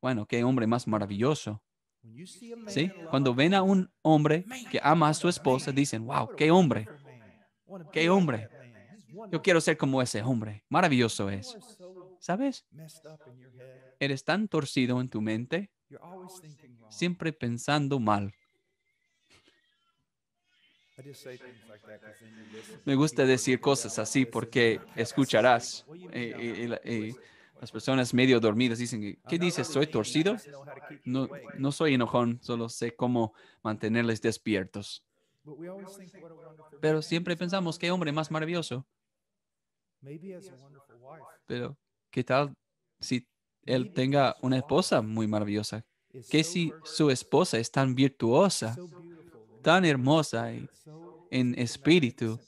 S2: Bueno, qué hombre más maravilloso. ¿Sí? Cuando ven a un hombre que ama a su esposa, dicen, wow, qué hombre. Qué hombre. Yo quiero ser como ese hombre. Maravilloso es. ¿Sabes? Eres tan torcido en tu mente, siempre pensando mal. Me gusta decir cosas así porque escucharás. Eh, las personas medio dormidas dicen, ¿qué dices? ¿Soy torcido? No, no soy enojón, solo sé cómo mantenerles despiertos. Pero siempre pensamos, qué hombre más maravilloso. Pero, ¿qué tal si él tenga una esposa muy maravillosa? ¿Qué si su esposa es tan virtuosa? tan hermosa en espíritu,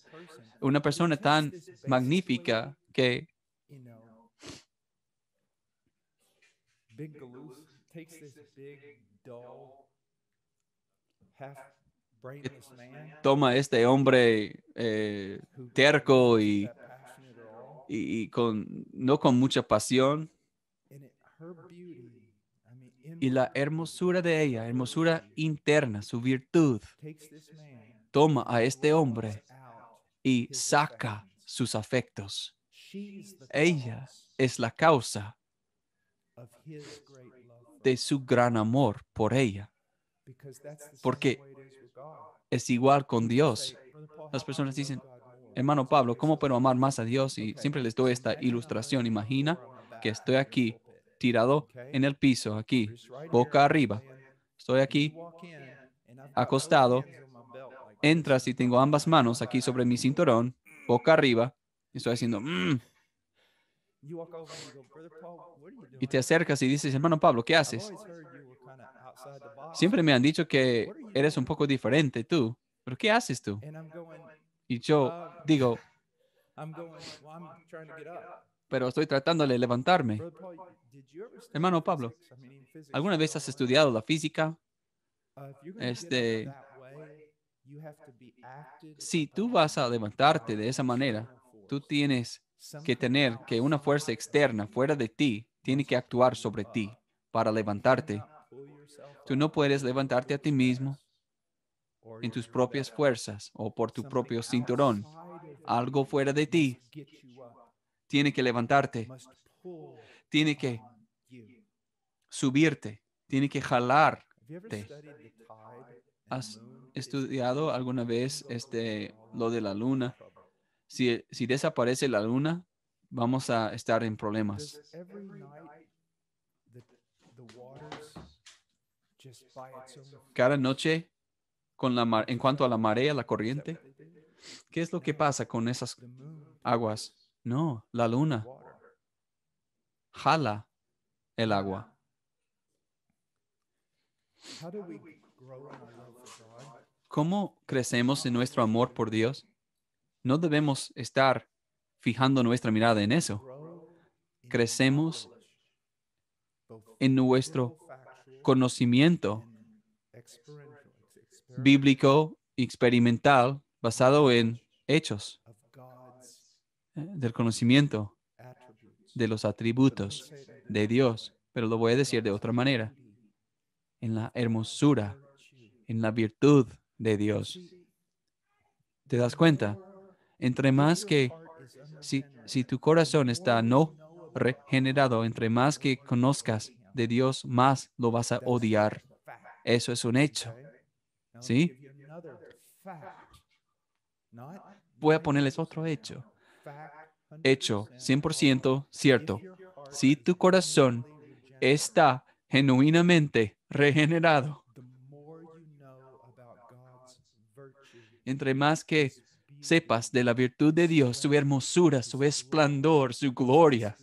S2: una persona tan magnífica que toma este hombre eh, terco y, y, con, no con mucha pasión y la hermosura de ella, hermosura interna, su virtud, toma a este hombre y saca sus afectos. Ella es la causa de su gran amor por ella, porque es igual con Dios. Las personas dicen, hermano Pablo, ¿cómo puedo amar más a Dios? Y siempre les doy esta ilustración. Imagina que estoy aquí tirado en el piso, aquí, boca arriba. Estoy aquí, acostado. Entras y tengo ambas manos aquí sobre mi cinturón, boca arriba. Y estoy haciendo... mmm. Y te acercas y dices, hermano Pablo, ¿qué haces? Siempre me han dicho que eres un poco diferente tú, pero ¿qué haces tú? Y yo um, digo, pero estoy tratando de levantarme.
S1: Hermano Pablo, ¿alguna vez
S2: has estudiado la física?
S1: Este,
S2: si tú vas a levantarte de esa manera, tú tienes que tener que una fuerza externa fuera de ti tiene que actuar sobre ti para levantarte. Tú no puedes levantarte a ti mismo en tus propias fuerzas o por tu propio cinturón. Algo fuera de ti tiene que levantarte, tiene que subirte, tiene que jalarte. ¿Has estudiado alguna vez este, lo de la luna? Si, desaparece la luna, vamos a estar en problemas. Cada noche, con la en cuanto a la marea, la corriente, ¿qué es lo que pasa con esas aguas? No, la luna jala el agua. ¿Cómo crecemos en nuestro amor por Dios? No debemos estar fijando nuestra mirada en eso. Crecemos en nuestro conocimiento bíblico experimental basado en hechos. Eh, del conocimiento de los atributos de Dios, pero lo voy a decir de otra manera, en la hermosura, en la virtud de Dios. ¿Te das cuenta? Entre más que, si, tu corazón está no regenerado, entre más que conozcas de Dios, más lo vas a odiar. Eso es un hecho. ¿Sí? Voy a ponerles otro hecho hecho 100% cierto. Si tu corazón está genuinamente regenerado, entre más que sepas de la virtud de Dios, su hermosura, su esplendor, su gloria,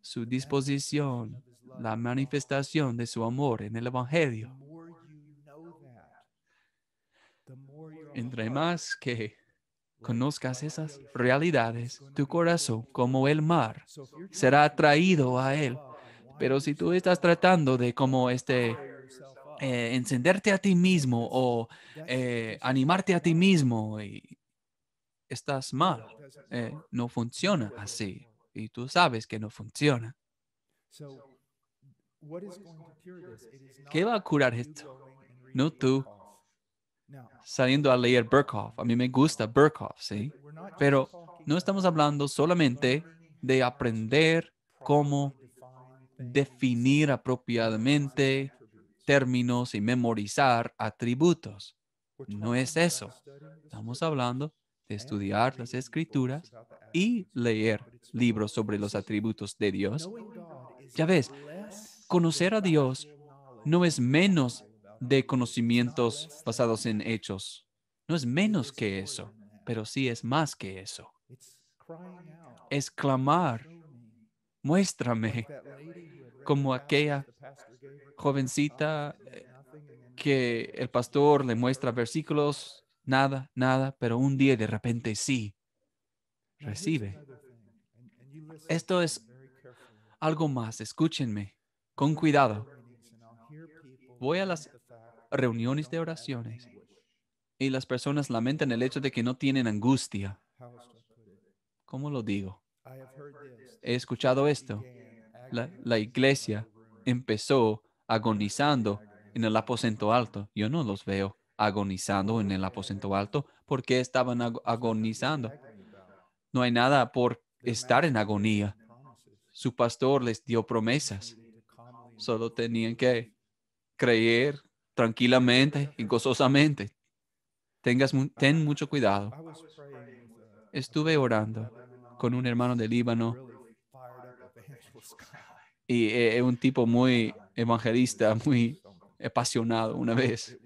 S2: su disposición, la manifestación de su amor en el Evangelio. Entre más que conozcas esas realidades, tu corazón, como el mar, será atraído a él. Pero si tú estás tratando de como este eh, encenderte a ti mismo o eh, animarte a ti mismo, y estás mal. Eh, no funciona así. Y tú sabes que no funciona. ¿Qué va a curar esto? No tú saliendo a leer Berkhoff. A mí me gusta Berkhoff, ¿sí? Pero no estamos hablando solamente de aprender cómo definir apropiadamente términos y memorizar atributos. No es eso. Estamos hablando de estudiar las escrituras y leer libros sobre los atributos de Dios. Ya ves, conocer a Dios no es menos de conocimientos basados en hechos. No es menos que eso, pero sí es más que eso. Es muéstrame, como aquella jovencita eh, que el pastor le muestra versículos, nada, nada, pero un día de repente sí, recibe. Esto es algo más, escúchenme, con cuidado. Voy a las reuniones de oraciones y las personas lamentan el hecho de que no tienen angustia. ¿Cómo lo digo? He escuchado esto. La, iglesia empezó agonizando en el aposento alto. Yo no los veo agonizando en el aposento alto. ¿Por qué estaban agonizando? No hay nada por estar en agonía. Su pastor les dio promesas. Solo tenían que creer tranquilamente y gozosamente. Tengas, ten mucho cuidado. Estuve orando con un hermano de Líbano y es eh, eh, un tipo muy evangelista, muy apasionado una vez.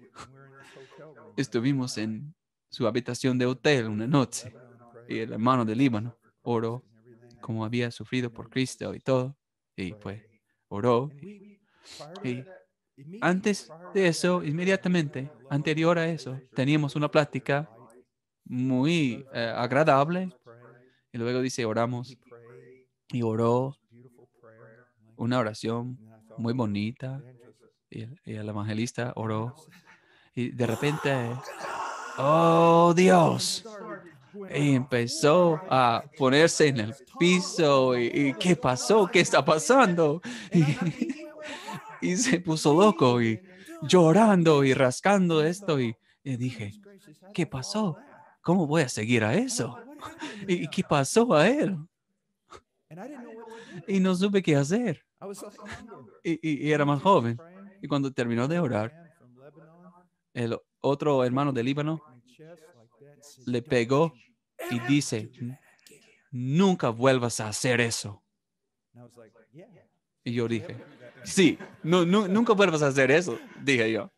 S2: Estuvimos en su habitación de hotel una noche y el hermano de Líbano oró como había sufrido por Cristo y todo. Y pues oró. y antes de eso, inmediatamente anterior a eso, teníamos una plática muy eh, agradable. Y luego dice, oramos. Y oró una oración muy bonita. Y, el evangelista oró. Y de repente, oh Dios, y empezó a ponerse en el piso y, qué pasó, qué está pasando. y se puso loco y llorando y rascando esto y, le dije, ¿qué pasó? ¿Cómo voy a seguir a eso? ¿Y qué pasó a él? Y no supe qué hacer. Y, y, era más joven. Y cuando terminó de orar, el otro hermano de Líbano le pegó y dice, nunca vuelvas a hacer eso. Y yo dije, Sí, no, nunca podemos hacer eso, dije yo.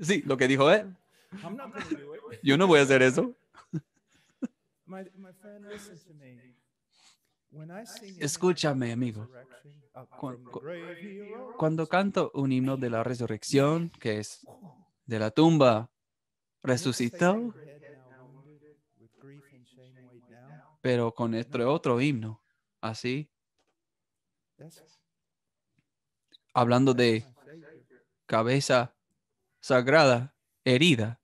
S2: Sí, lo que dijo él. Yo no voy a hacer eso.
S1: Escúchame, amigo.
S2: Cuando, canto un himno de la resurrección, que es de la tumba, resucitó, pero con este otro himno, así hablando de cabeza sagrada, herida.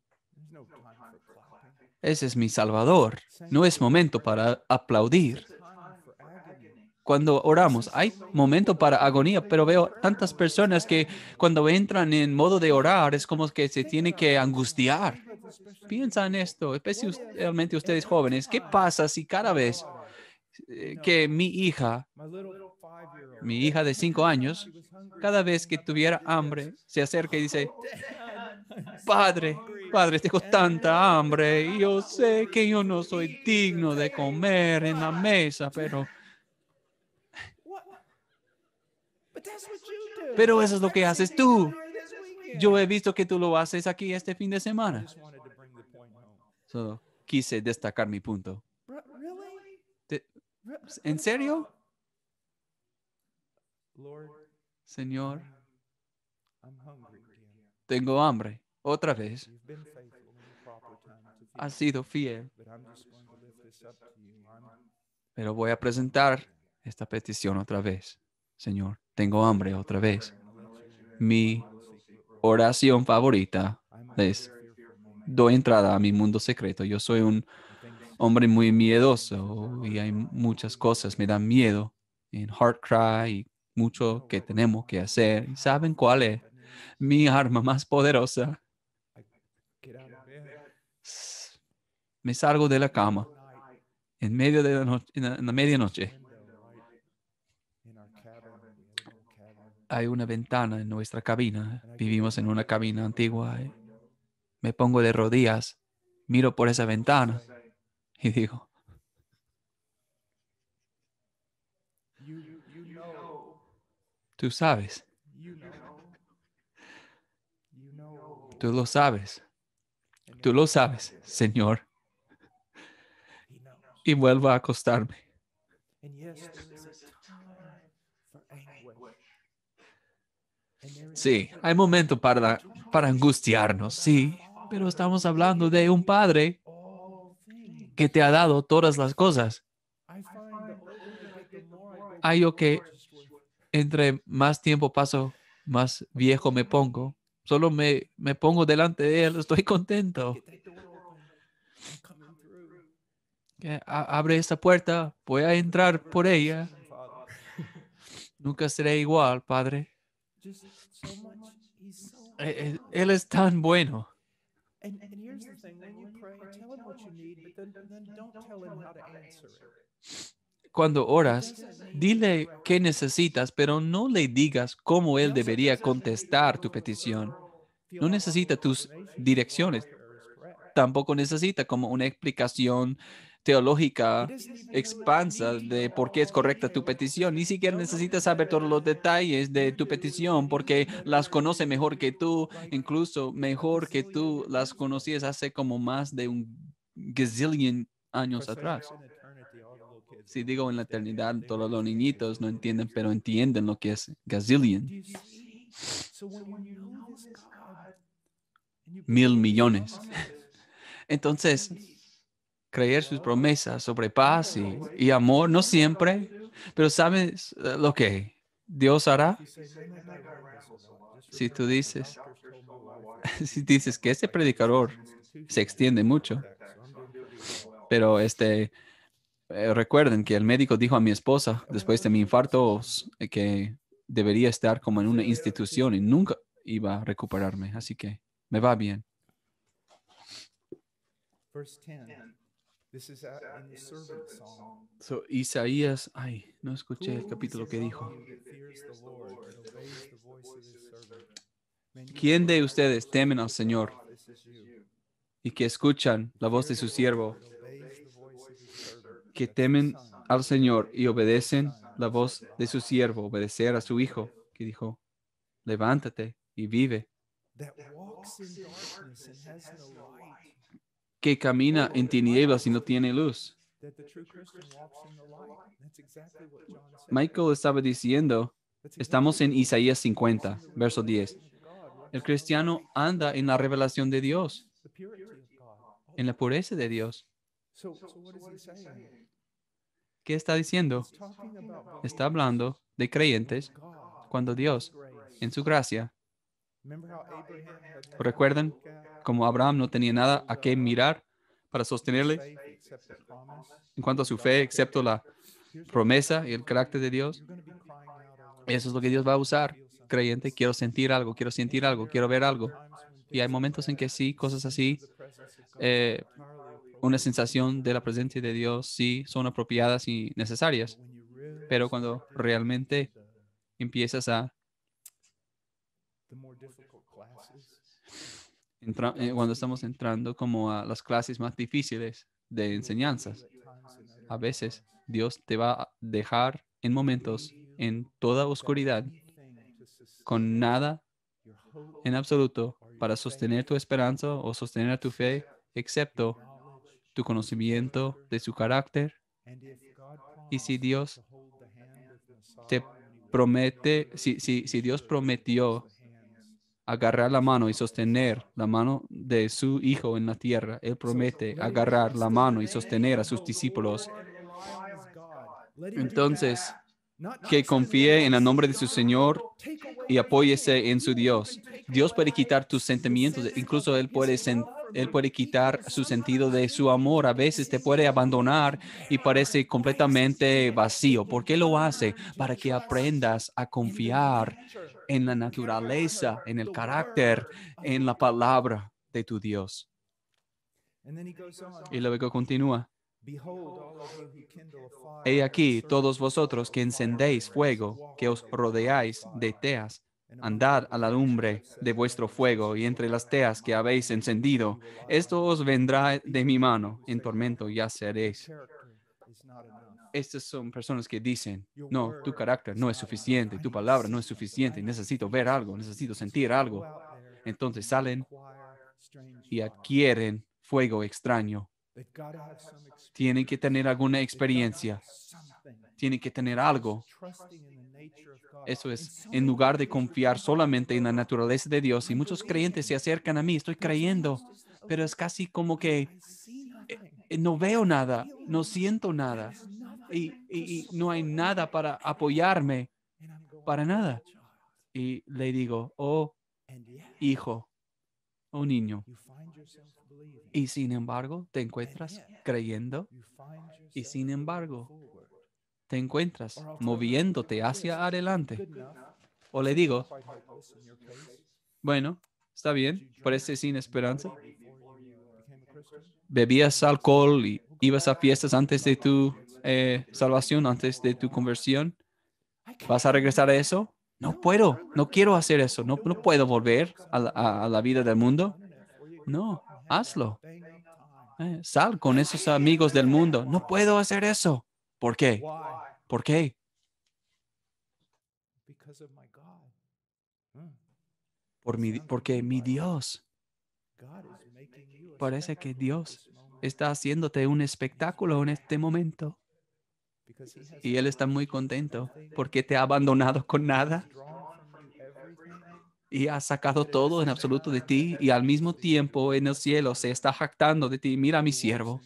S2: Ese es mi Salvador. No es momento para aplaudir. Cuando oramos, hay momento para agonía, pero veo tantas personas que cuando entran en modo de orar es como que se tiene que angustiar. Piensa en esto, especialmente ustedes jóvenes. ¿Qué pasa si cada vez eh, que mi hija mi hija de cinco años, cada vez que tuviera hambre, se acerca y dice, Padre, Padre, tengo tanta hambre yo sé que yo no soy digno de comer en la mesa, pero... Pero eso es lo que haces tú. Yo he visto que tú lo haces aquí este fin de semana. quise destacar mi punto. ¿En serio? Señor, tengo hambre otra vez. ha sido fiel. Pero voy a presentar esta petición otra vez. Señor, tengo hambre otra vez. Mi oración favorita es, doy entrada a mi mundo secreto. Yo soy un hombre muy miedoso y hay muchas cosas, me dan miedo. En Heart Cry y mucho oh, que tenemos que hacer. saben cuál es? Mi arma más poderosa. Me salgo de la cama en medio de la, noche, en la medianoche. Hay una ventana en nuestra cabina. Vivimos en una cabina antigua. Me pongo de rodillas, miro por esa ventana y digo, Tú sabes. Tú lo sabes. Tú lo sabes, Señor. Y vuelvo a acostarme. Sí, hay momento para, para angustiarnos, sí, pero estamos hablando de un Padre que te ha dado todas las cosas. Hay lo que entre más tiempo paso, más viejo me pongo. Solo me, me pongo delante de Él, estoy contento. abre esa puerta, voy a entrar por ella. Nunca seré igual, Padre.
S1: E, e, él
S2: es tan bueno cuando oras, dile qué necesitas, pero no le digas cómo Él debería contestar tu petición. No necesita tus direcciones. Tampoco necesita como una explicación teológica expansa de por qué es correcta tu petición. Ni siquiera necesita saber todos los detalles de tu petición porque las conoce mejor que tú, incluso mejor que tú las conocías hace como más de un gazillion años atrás si digo en la eternidad, todos los niñitos no entienden, pero entienden lo que es gazillion. Mil millones. Entonces, creer sus promesas sobre paz y, amor, no siempre, pero ¿sabes eh, lo que Dios hará? Si tú dices, si dices que ese predicador se extiende mucho, pero este eh, recuerden que el médico dijo a mi esposa después de mi ah, infarto eh, que debería estar como en una institución y nunca iba a recuperarme. Así que me va bien. So, Isaías, ay, no escuché el capítulo que dijo. ¿Quién de ustedes temen al Señor y que escuchan la voz de su siervo? que temen al Señor y obedecen la voz de su siervo, obedecer a su hijo, que dijo, levántate y vive. Que camina en tinieblas y no tiene luz. Michael estaba diciendo, estamos en Isaías 50, verso 10. El cristiano anda en la revelación de Dios, en la pureza de Dios. ¿Qué está diciendo? Está hablando de creyentes cuando Dios, en su gracia, recuerden como Abraham no tenía nada a qué mirar para sostenerle en cuanto a su fe, excepto la promesa y el carácter de Dios. Eso es lo que Dios va a usar. Creyente, quiero sentir algo, quiero sentir algo, quiero ver algo. Y hay momentos en que sí, cosas así una sensación de la presencia de Dios sí son apropiadas y necesarias, pero cuando realmente empiezas a eh, cuando estamos entrando como a las clases más difíciles de enseñanzas, a veces Dios te va a dejar en momentos en toda oscuridad con nada en absoluto para sostener tu esperanza o sostener tu fe, excepto tu conocimiento de su carácter. Y si Dios te promete, si, si, si Dios prometió agarrar la mano y sostener la mano de su Hijo en la tierra, Él promete agarrar la mano y sostener a sus discípulos. Entonces, que confíe en el nombre de su Señor y apóyese en su Dios. Dios puede quitar tus sentimientos, incluso Él puede sentir él puede quitar su sentido de su amor. A veces te puede abandonar y parece completamente vacío. ¿Por qué lo hace? Para que aprendas a confiar en la naturaleza, en el carácter, en la palabra de tu Dios. Y luego continúa. He aquí todos vosotros que encendéis fuego, que os rodeáis de teas Andad a la lumbre de vuestro fuego y entre las teas que habéis encendido, esto os vendrá de mi mano, en tormento ya seréis. Estas son personas que dicen, no, tu carácter no es suficiente, tu palabra no es suficiente, necesito ver algo, necesito sentir algo. Entonces salen y adquieren fuego extraño. Tienen que tener alguna experiencia, tienen que tener algo eso es, en lugar de confiar solamente en la naturaleza de Dios, y muchos creyentes se acercan a mí, estoy creyendo, pero es casi como que eh, eh, no veo nada, no siento nada, y no hay nada para apoyarme, para nada. Y le digo, oh, hijo, oh niño, y sin embargo te encuentras creyendo, y sin embargo te encuentras moviéndote hacia adelante. O le digo, bueno, está bien, parece sin esperanza. Bebías alcohol y ibas a fiestas antes de tu eh, salvación, antes de tu conversión. ¿Vas a regresar a eso? No puedo, no quiero hacer eso, no, puedo volver a la, vida del mundo. No, hazlo. Eh, sal con esos amigos del mundo. No puedo hacer eso. ¿Por qué? ¿Por qué? Mm. Por porque mi Dios, parece que Dios está haciéndote un espectáculo en este momento. Y Él está muy contento porque te ha abandonado con nada y ha sacado todo en absoluto de ti y al mismo tiempo en el cielo se está jactando de ti. Mira mi siervo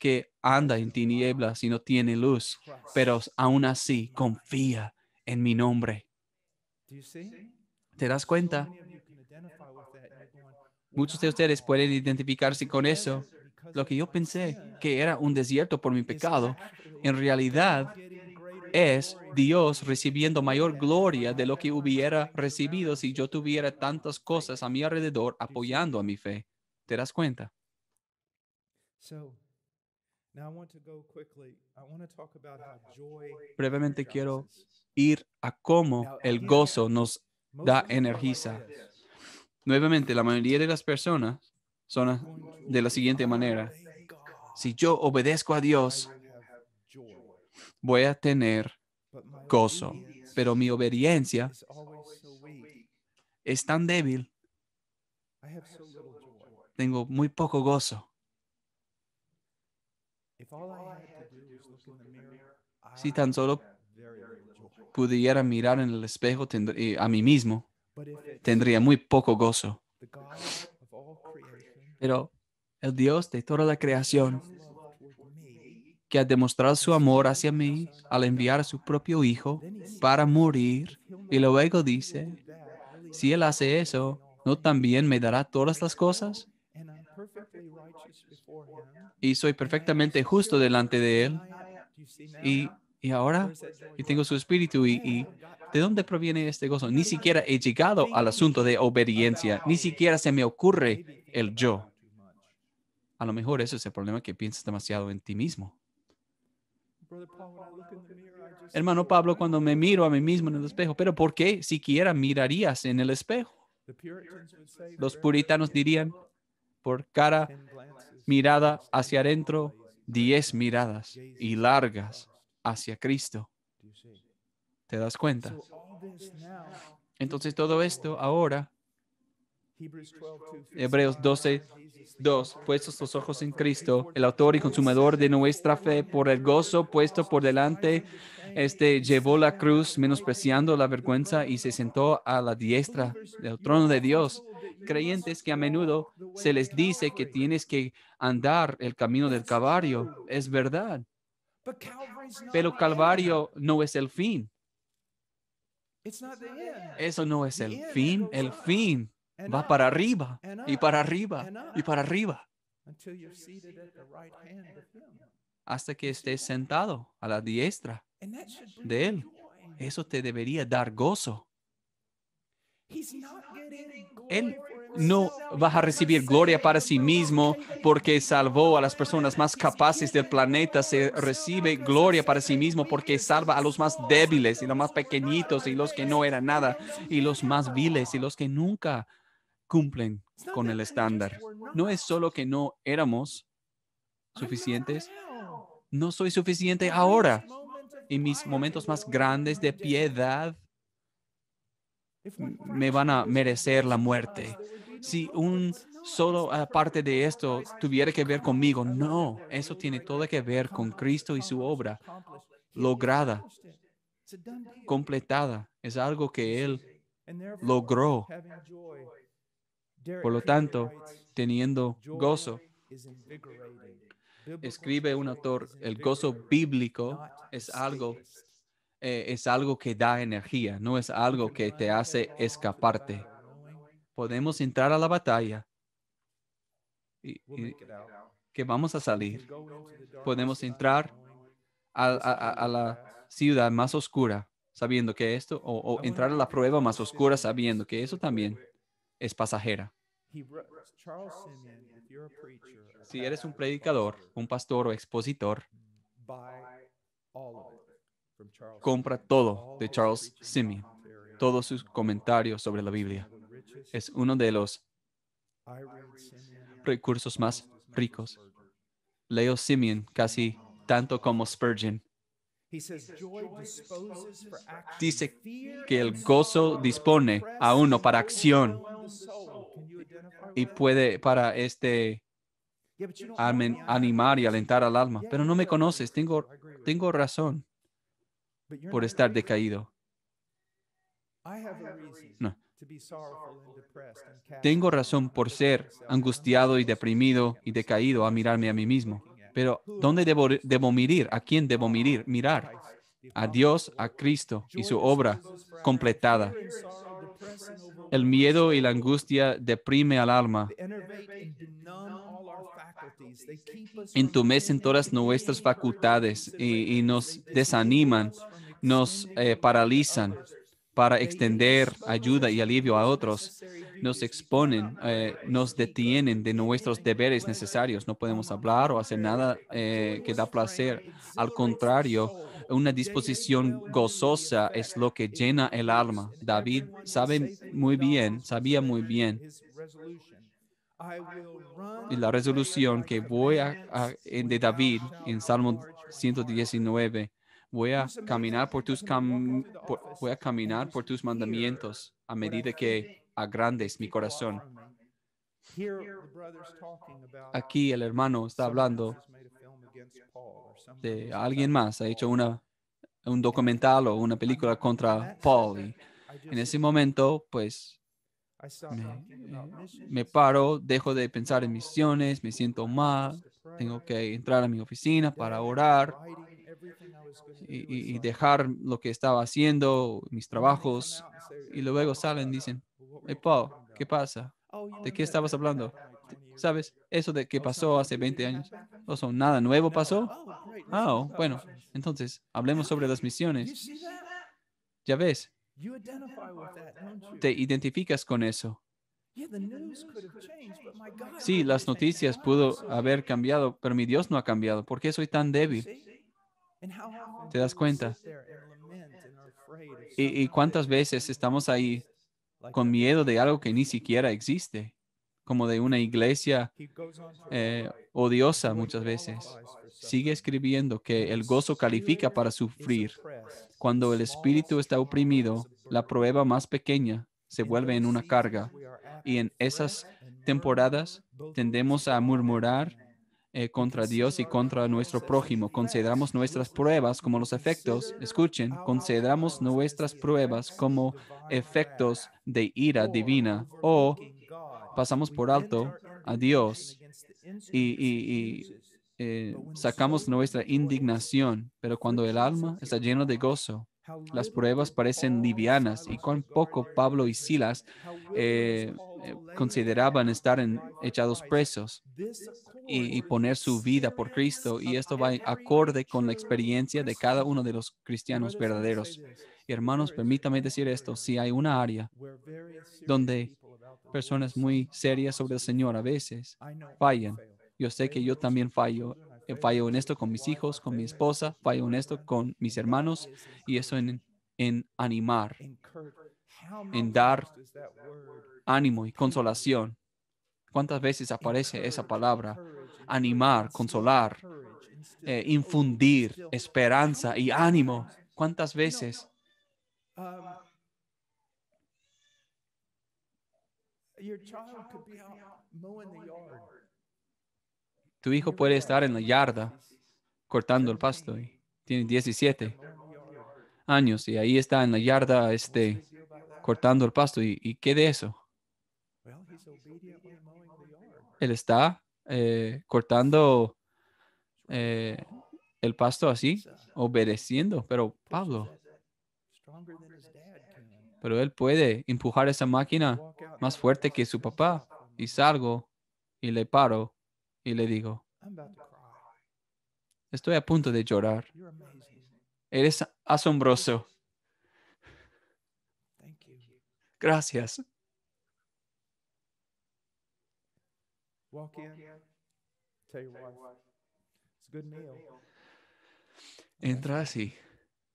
S2: que anda en tinieblas y no tiene luz, pero aún así confía en mi nombre. ¿Te das cuenta? Muchos de ustedes pueden identificarse con eso. Lo que yo pensé que era un desierto por mi pecado, en realidad es Dios recibiendo mayor gloria de lo que hubiera recibido si yo tuviera tantas cosas a mi alrededor apoyando a mi fe. ¿Te das cuenta? Brevemente quiero ir a cómo el gozo nos da energía. Nuevamente, la mayoría de las personas son de la siguiente manera. Si yo obedezco a Dios, voy a tener gozo, pero mi obediencia es tan débil. Tengo muy poco gozo. Si tan solo pudiera mirar en el espejo eh, a mí mismo, tendría muy poco gozo. Pero el Dios de toda la creación, que ha demostrado su amor hacia mí al enviar a su propio Hijo para morir, y luego dice, si Él hace eso, ¿no también me dará todas las cosas? y soy perfectamente justo delante de Él. Y, ahora y tengo su espíritu y, y, ¿de dónde proviene este gozo? Ni siquiera he llegado al asunto de obediencia, ni siquiera se me ocurre el yo. A lo mejor ese es el problema que piensas demasiado en ti mismo. Hermano Pablo, cuando me miro a mí mismo en el espejo, pero ¿por qué siquiera mirarías en el espejo?
S1: Los puritanos
S2: dirían, por cara, mirada hacia adentro, diez miradas y largas hacia Cristo. ¿Te das cuenta? Entonces todo esto ahora Hebreos 12, 2. Puestos los ojos en Cristo, el autor y consumador de nuestra fe, por el gozo puesto por delante, este llevó la cruz, menospreciando la vergüenza, y se sentó a la diestra del trono de Dios. Creyentes que a menudo se les dice que tienes que andar el camino del Calvario. Es verdad. Pero Calvario no es el fin. Eso no es el fin. El fin va para arriba y para arriba y para arriba hasta que estés sentado a la diestra de Él. Eso te debería dar gozo. Él no va a recibir gloria para sí mismo porque salvó a las personas más capaces del planeta. Se recibe gloria para sí mismo porque salva a los más débiles y los más pequeñitos y los que no eran nada y los más viles y los que nunca cumplen con el estándar. No es solo que no éramos suficientes, no soy suficiente ahora. En mis momentos más grandes de piedad me van a merecer la muerte. Si un solo parte de esto tuviera que ver conmigo, no, eso tiene todo que ver con Cristo y su obra lograda, completada. Es algo que Él logró
S1: por lo tanto,
S2: teniendo gozo, escribe un autor, el gozo bíblico es algo, eh, es algo que da energía, no es algo que te hace escaparte. Podemos entrar a la batalla y, que vamos a salir. Podemos entrar a, la ciudad más oscura sabiendo que esto, o entrar a la prueba más oscura sabiendo que eso también es pasajera. Si eres un predicador, un pastor o expositor, compra todo de Charles Simeon, todos sus comentarios sobre la Biblia. Es uno de los recursos más ricos. Leo Simeon casi tanto como Spurgeon. Dice que el gozo dispone a uno para acción y puede para este animar y alentar al alma. Pero no me conoces, tengo, tengo razón por estar decaído. No. Tengo razón por ser angustiado y deprimido y decaído a mirarme a mí mismo. Pero ¿dónde debo, mirar? ¿A quién debo mirar? Mirar a Dios, a Cristo y su obra completada. El miedo y la angustia deprime al alma. Entumecen todas nuestras facultades y, nos desaniman, nos eh, paralizan para extender ayuda y alivio a otros, nos exponen, eh, nos detienen de nuestros deberes necesarios. No podemos hablar o hacer nada eh, que da placer. Al contrario, una disposición gozosa es lo que llena el alma. David sabe muy bien, sabía muy bien y la resolución que voy a, a de David en Salmo 119 Voy a caminar por tus, voy a caminar por tus mandamientos a medida que agrandes mi corazón.
S1: Aquí el hermano está hablando de alguien
S2: más, ha hecho una, un documental o una película contra Paul. en ese momento, pues,
S1: me, me
S2: paro, dejo de pensar en misiones, me siento mal, tengo que entrar a mi oficina para orar y, dejar lo que estaba haciendo, mis trabajos, y luego salen dicen, hey Paul, uh, ¿qué pasa? Oh, ¿De qué estabas hablando? ¿Sabes? Eso de que oh, pasó hace 20 años. ¿O son nada nuevo pasó? Oh, ah, bueno, entonces, hablemos sobre las misiones. Ya ves, te identificas con eso. Sí, las noticias pudo haber cambiado, pero mi Dios no ha cambiado. ¿Por qué soy tan débil?
S1: ¿Te das cuenta?
S2: ¿Y, cuántas veces estamos ahí con miedo de algo que ni siquiera existe? como de una iglesia eh, odiosa muchas veces. Sigue escribiendo que el gozo califica para sufrir. Cuando el espíritu está oprimido, la prueba más pequeña se vuelve en una carga. Y en esas temporadas tendemos a murmurar eh, contra Dios y contra nuestro prójimo. Consideramos nuestras pues, pruebas como los efectos, escuchen, consideramos nuestras pruebas como efectos de ira divina o pasamos por alto a Dios y, eh, sacamos nuestra indignación, pero cuando el alma está llena de gozo, las pruebas parecen livianas y cuán poco Pablo y Silas eh, eh, consideraban estar en, echados presos y, poner su vida por Cristo. Y esto va acorde con la experiencia de cada uno de los cristianos verdaderos. Y hermanos, permítame decir esto, si hay una área donde personas muy serias sobre el Señor a veces fallan, yo sé que yo también fallo eh, fallo en esto con mis hijos, con mi esposa, fallo en esto con mis hermanos y eso en, animar, en dar ánimo y consolación. ¿Cuántas veces aparece esa palabra? Animar, consolar, eh, infundir esperanza y ánimo. ¿Cuántas veces? Tu hijo puede estar en la yarda cortando el pasto. Y tiene 17 años y ahí está en la yarda este, cortando el pasto. ¿Y, qué de eso? Él está eh, cortando eh, el pasto así, obedeciendo. Pero Pablo, pero él puede empujar esa máquina más fuerte que su papá. Y salgo y le paro y le digo, estoy a punto de llorar. Eres asombroso. Gracias. entras y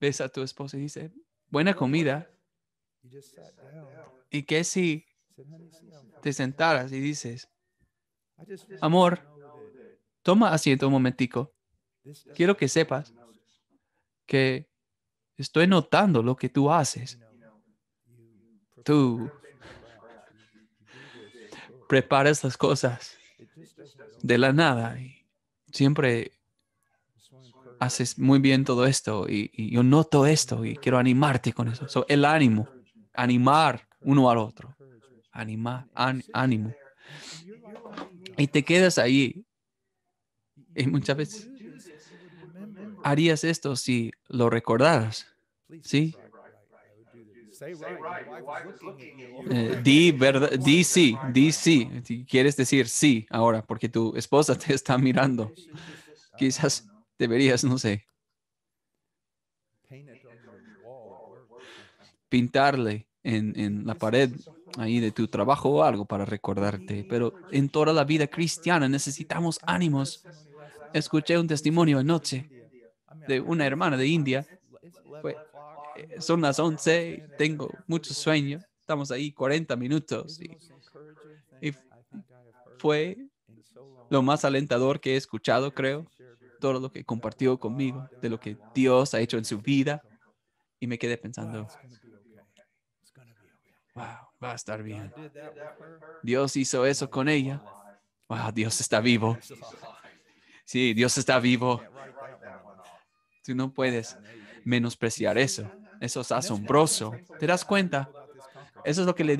S2: ves a tu esposa y dice, buena comida. ¿Y que si te sentaras y dices, amor, Toma asiento un momentico. Quiero que sepas que estoy notando lo que tú haces. Tú preparas las cosas de la nada y siempre haces muy bien todo esto y, yo noto esto y quiero animarte con eso. el ánimo, animar uno al otro, animar, ánimo. Y te quedas ahí y muchas veces harías esto si lo recordaras. ¿Sí? Eh, di, verdad, di sí, sí. Quieres decir sí ahora porque tu esposa te está mirando. Quizás deberías, no sé, pintarle en, en la pared ahí de tu trabajo o algo para recordarte. Pero en toda la vida cristiana necesitamos ánimos escuché un testimonio anoche de una hermana de India. Eh, son las 11, tengo mucho sueño, estamos ahí 40 minutos y fue lo más alentador que he escuchado, creo, todo lo que compartió conmigo, de lo que Dios ha hecho en su vida. Y me quedé pensando, wow, va a estar bien. Dios hizo eso con ella. Wow, Dios está vivo. Sí, Dios está vivo. Uh, Tú no puedes menospreciar eso. Eso es asombroso. ¿Te das cuenta? Eso es lo que le,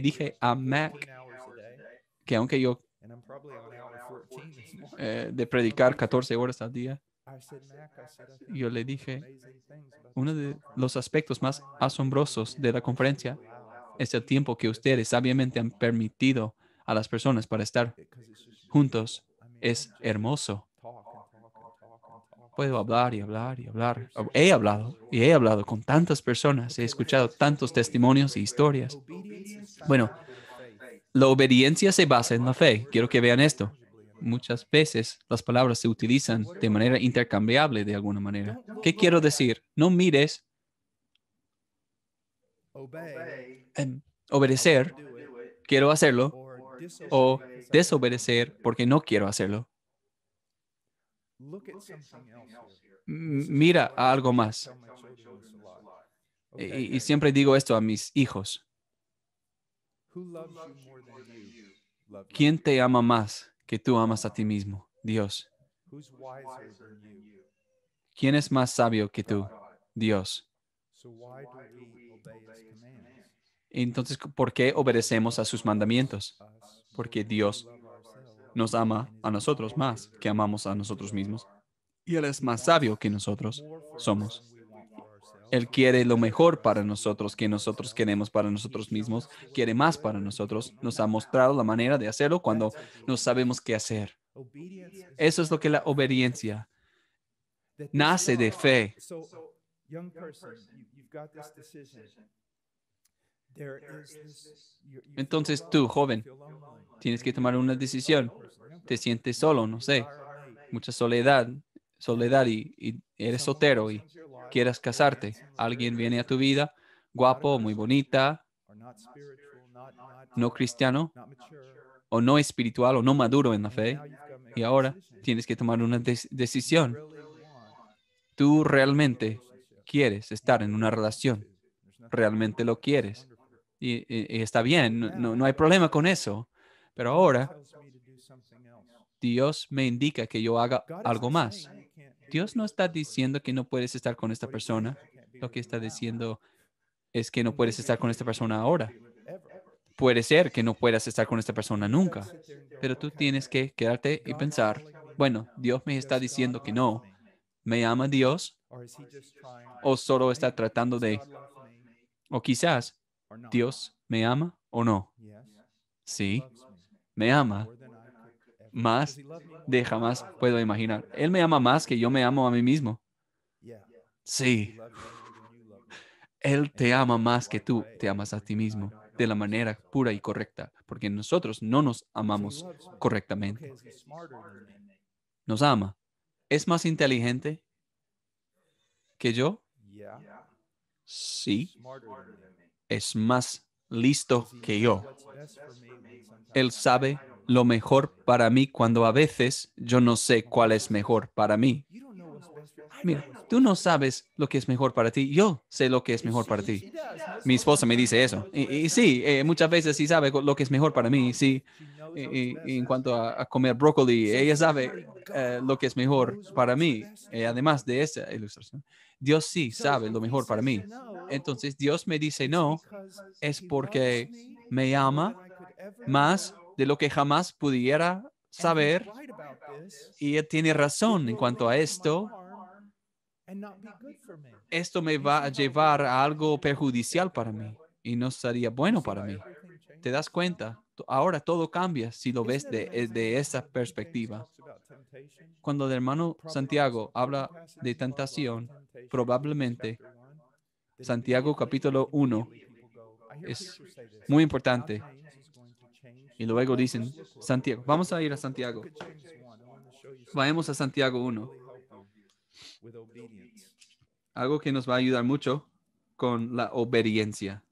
S2: dije a Mac, que aunque yo eh, de predicar 14 horas al día,
S1: yo le dije,
S2: uno de los aspectos más asombrosos de la conferencia es el tiempo que ustedes sabiamente han permitido a las personas para estar juntos es hermoso. Puedo hablar y hablar y hablar. He hablado y he hablado con tantas personas, he escuchado tantos testimonios y historias. Bueno, la obediencia se basa en la fe. Quiero que vean esto. Muchas veces las palabras se utilizan de manera intercambiable de alguna manera. ¿Qué quiero decir? No mires. Obedecer. Quiero hacerlo o desobedecer porque no quiero hacerlo. Mira a algo más. E, y, y siempre digo esto a mis hijos. ¿Quién te ama más que tú amas a ti mismo? Dios. ¿Quién es más sabio que tú? Dios. Entonces, ¿por qué obedecemos a sus mandamientos? porque Dios nos ama a nosotros más que amamos a nosotros mismos. Y Él es más sabio que nosotros somos. Él quiere lo mejor para nosotros que nosotros queremos para nosotros mismos, quiere más para nosotros. Nos ha mostrado la manera de hacerlo cuando no sabemos qué hacer. Eso es lo que la obediencia nace de fe. Entonces tú, joven, tienes que tomar una decisión. Te sientes solo, no sé, mucha soledad, soledad y, eres soltero y quieras casarte. Alguien viene a tu vida, guapo, muy bonita, no cristiano, o no espiritual, o no maduro en la fe. Y ahora tienes que tomar una decisión. Tú realmente quieres estar en una relación. Realmente lo quieres y, está bien, no, no hay problema con eso. Pero ahora Dios me indica que yo haga algo más. Dios no está diciendo que no puedes estar con esta persona. Lo que está diciendo es que no puedes estar con esta persona ahora. Puede ser que no puedas estar con esta persona nunca, pero tú tienes que quedarte y pensar, bueno, Dios me está diciendo que no. ¿Me ama Dios? ¿O solo está tratando de... O quizás ¿Dios me ama o no? Sí, me ama más de jamás puedo imaginar. Él me ama más que yo me amo a mí mismo. Sí. Él te ama más que tú te amas a ti mismo de la manera pura y correcta, porque nosotros no nos amamos correctamente. Nos ama. ¿Es más inteligente que yo? Sí es más listo que yo. Él sabe lo mejor para mí cuando a veces yo no sé cuál es mejor para mí. Mira, tú no sabes lo que es mejor para ti. Yo sé lo que es mejor para ti. Mi esposa me dice eso. Y, sí, eh, muchas veces sí sabe lo que es mejor para mí. Sí, en cuanto a, comer brócoli, ella sabe eh, lo que es mejor para mí. Eh, además de esa ilustración, Dios sí sabe lo mejor para mí. Entonces Dios me dice no, es porque me ama más de lo que jamás pudiera saber. Y Él tiene razón en cuanto a esto. Esto me va a llevar a algo perjudicial para mí y no sería bueno para mí. ¿Te das cuenta? Ahora todo cambia si lo ves de, eh, esa perspectiva. Cuando el hermano Santiago habla de tentación, probablemente Santiago capítulo 1 es muy importante. Y luego dicen, Santiago, vamos a ir a Santiago. Vayamos a Santiago 1. Algo que nos va a ayudar mucho con la obediencia.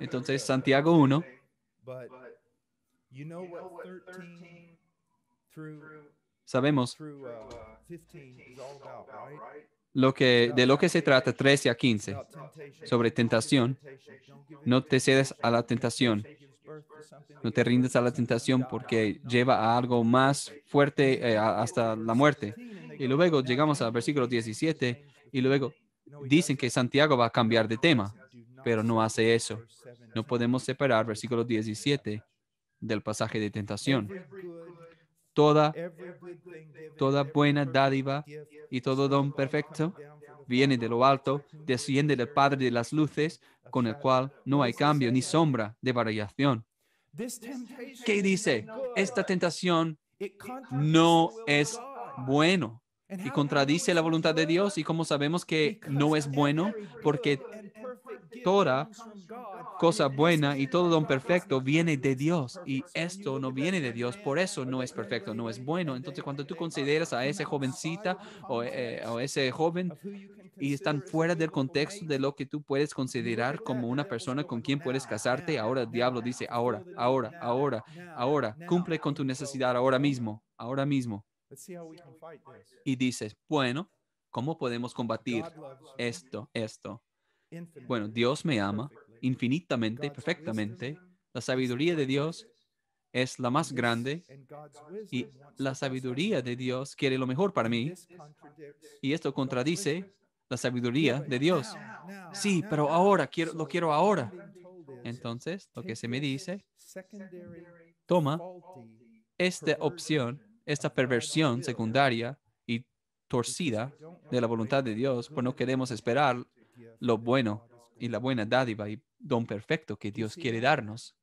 S1: Entonces, Santiago
S2: 1, sabemos uh, lo que, de lo que se trata 13 a 15 sobre tentación. No te cedes a la tentación. No te rindes a la tentación porque lleva a algo más fuerte eh, hasta la muerte. Y luego llegamos al versículo 17 y luego dicen que Santiago va a cambiar de tema, pero no hace eso. No podemos separar versículo 17 del pasaje de tentación toda, toda buena dádiva y todo don perfecto viene de lo alto, desciende del Padre de las luces, con el cual no hay cambio ni sombra de variación. ¿Qué dice? Esta tentación no es bueno y contradice la voluntad de Dios. ¿Y cómo sabemos que no es bueno? Porque toda cosa buena y todo don perfecto viene de Dios y esto no viene de Dios, por eso no es perfecto, no es bueno. Entonces cuando tú consideras a ese jovencita eh, o, ese joven y están fuera del contexto de lo que tú puedes considerar como una persona con quien puedes casarte, ahora el diablo dice, ahora, ahora, ahora, ahora, cumple con tu necesidad ahora mismo, ahora mismo. Y dices, bueno, ¿cómo podemos combatir esto, esto? Bueno, Dios me ama infinitamente, perfectamente. La sabiduría de Dios es la más grande y la sabiduría de Dios quiere lo mejor para mí. Y esto contradice la sabiduría de Dios. Sí, pero ahora quiero, lo quiero ahora. Entonces, lo que se me dice, toma esta opción, esta perversión secundaria y torcida de la voluntad de Dios, pues no queremos esperar lo bueno y la buena dádiva y don perfecto que Dios quiere darnos.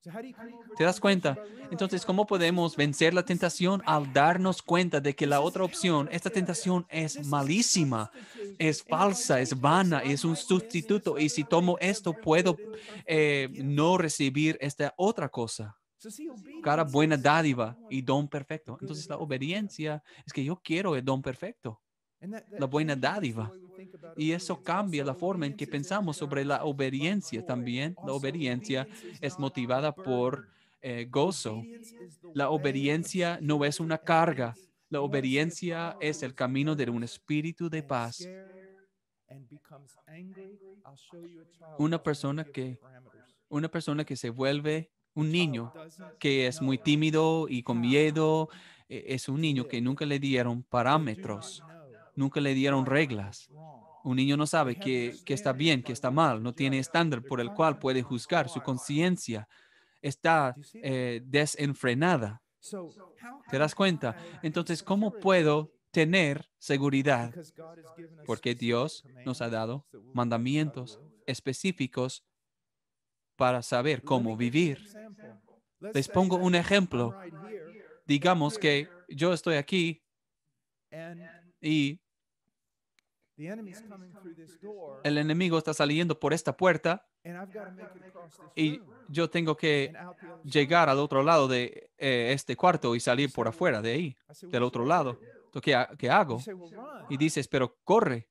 S2: ¿Te das cuenta? Entonces, ¿cómo podemos vencer la tentación al darnos cuenta de que la otra opción, esta tentación es malísima, es falsa, es vana, es un sustituto y si tomo esto puedo eh, no recibir esta otra cosa? Cara buena dádiva y don perfecto. Entonces, la obediencia es que yo quiero el don perfecto la buena dádiva. Y eso cambia la forma en que pensamos sobre la obediencia también. La obediencia es motivada por eh, gozo. La obediencia no es una carga. La obediencia es el camino de un espíritu de paz.
S1: Una persona que,
S2: una persona que se vuelve un niño que es muy tímido y con miedo, eh, es un niño que nunca le dieron parámetros Nunca le dieron reglas. Un niño no sabe qué, está bien, qué está mal. No tiene estándar por el cual puede juzgar. Su conciencia está eh, desenfrenada. ¿Te das cuenta? Entonces, ¿cómo puedo tener seguridad? Porque Dios nos ha dado mandamientos específicos para saber cómo vivir. Les pongo un ejemplo. Digamos que yo estoy aquí y el enemigo está saliendo por esta puerta y yo tengo que llegar al otro lado de eh, este cuarto y salir por afuera de ahí, del otro lado. ¿Qué, hago? Y dices, pero corre.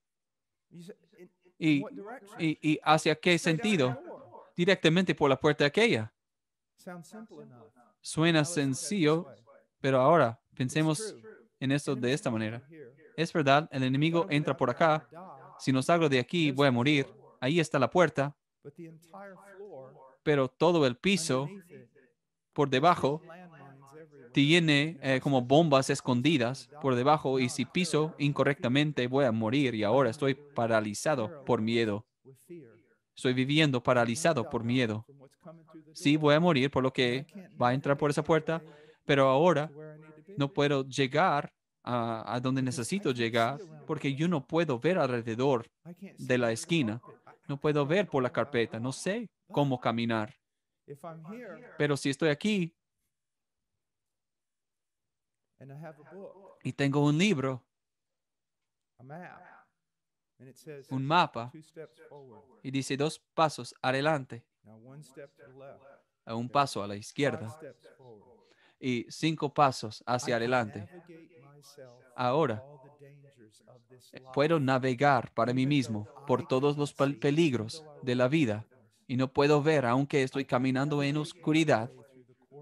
S2: y hacia qué sentido? Directamente por la puerta aquella. Suena sencillo, pero ahora pensemos en esto de esta manera. Es verdad, el enemigo entra por acá. Si no salgo de aquí, voy a morir. Ahí está la puerta. Pero todo el piso por debajo tiene eh, como bombas escondidas por debajo y si piso incorrectamente voy a morir y ahora estoy paralizado por miedo. Estoy viviendo paralizado por miedo. Sí, voy a morir por lo que va a entrar por esa puerta, pero ahora no puedo llegar a, donde necesito llegar porque yo no puedo ver alrededor de la esquina. No puedo ver por la carpeta. No sé cómo caminar. Pero si estoy aquí y tengo un libro,
S1: un mapa, y dice
S2: dos pasos adelante,
S1: a un paso a la izquierda,
S2: y cinco pasos hacia adelante. Ahora eh, puedo navegar para mí mismo por todos los peligros de la vida y no puedo ver, aunque estoy caminando en oscuridad,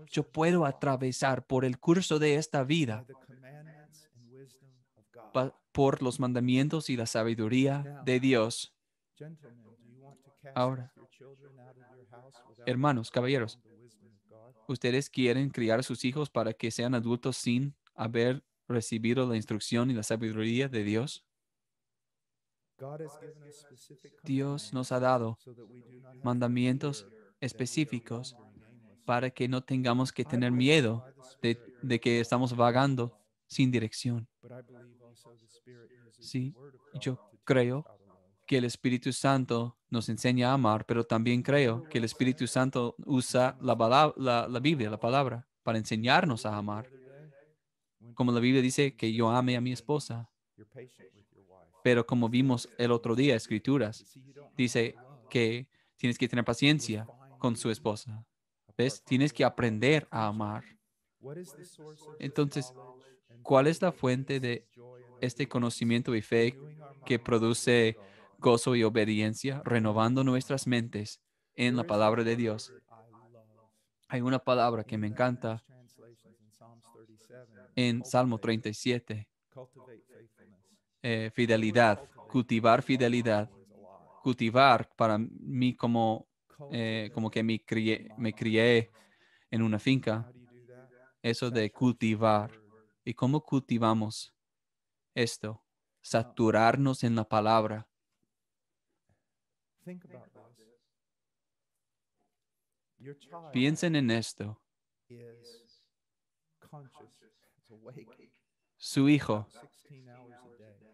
S2: yo puedo atravesar por el curso de esta vida por los mandamientos y la sabiduría de Dios. Ahora, hermanos, caballeros, ustedes quieren criar a sus hijos para que sean adultos sin haber recibido la instrucción y la sabiduría de Dios? Dios nos ha dado mandamientos específicos para que no tengamos que tener miedo de, que estamos vagando sin dirección. Sí, yo creo que el Espíritu Santo nos enseña a amar, pero también creo que el Espíritu Santo usa la, Biblia, la palabra, para enseñarnos a amar. Como la Biblia dice que yo ame a mi esposa. Pero como vimos el otro día, Escrituras, dice que tienes que tener paciencia con su esposa. ¿Ves? Tienes que aprender a amar. Entonces, ¿cuál es la fuente de este conocimiento y fe que produce gozo y obediencia, renovando nuestras mentes en la palabra de Dios. Hay una palabra que me encanta en Salmo 37. Eh, fidelidad, cultivar fidelidad. Cultivar para mí como, eh, como que me me crié en una finca. Eso de cultivar. ¿Y cómo cultivamos esto? Saturarnos en la palabra Piensen en esto. Su hijo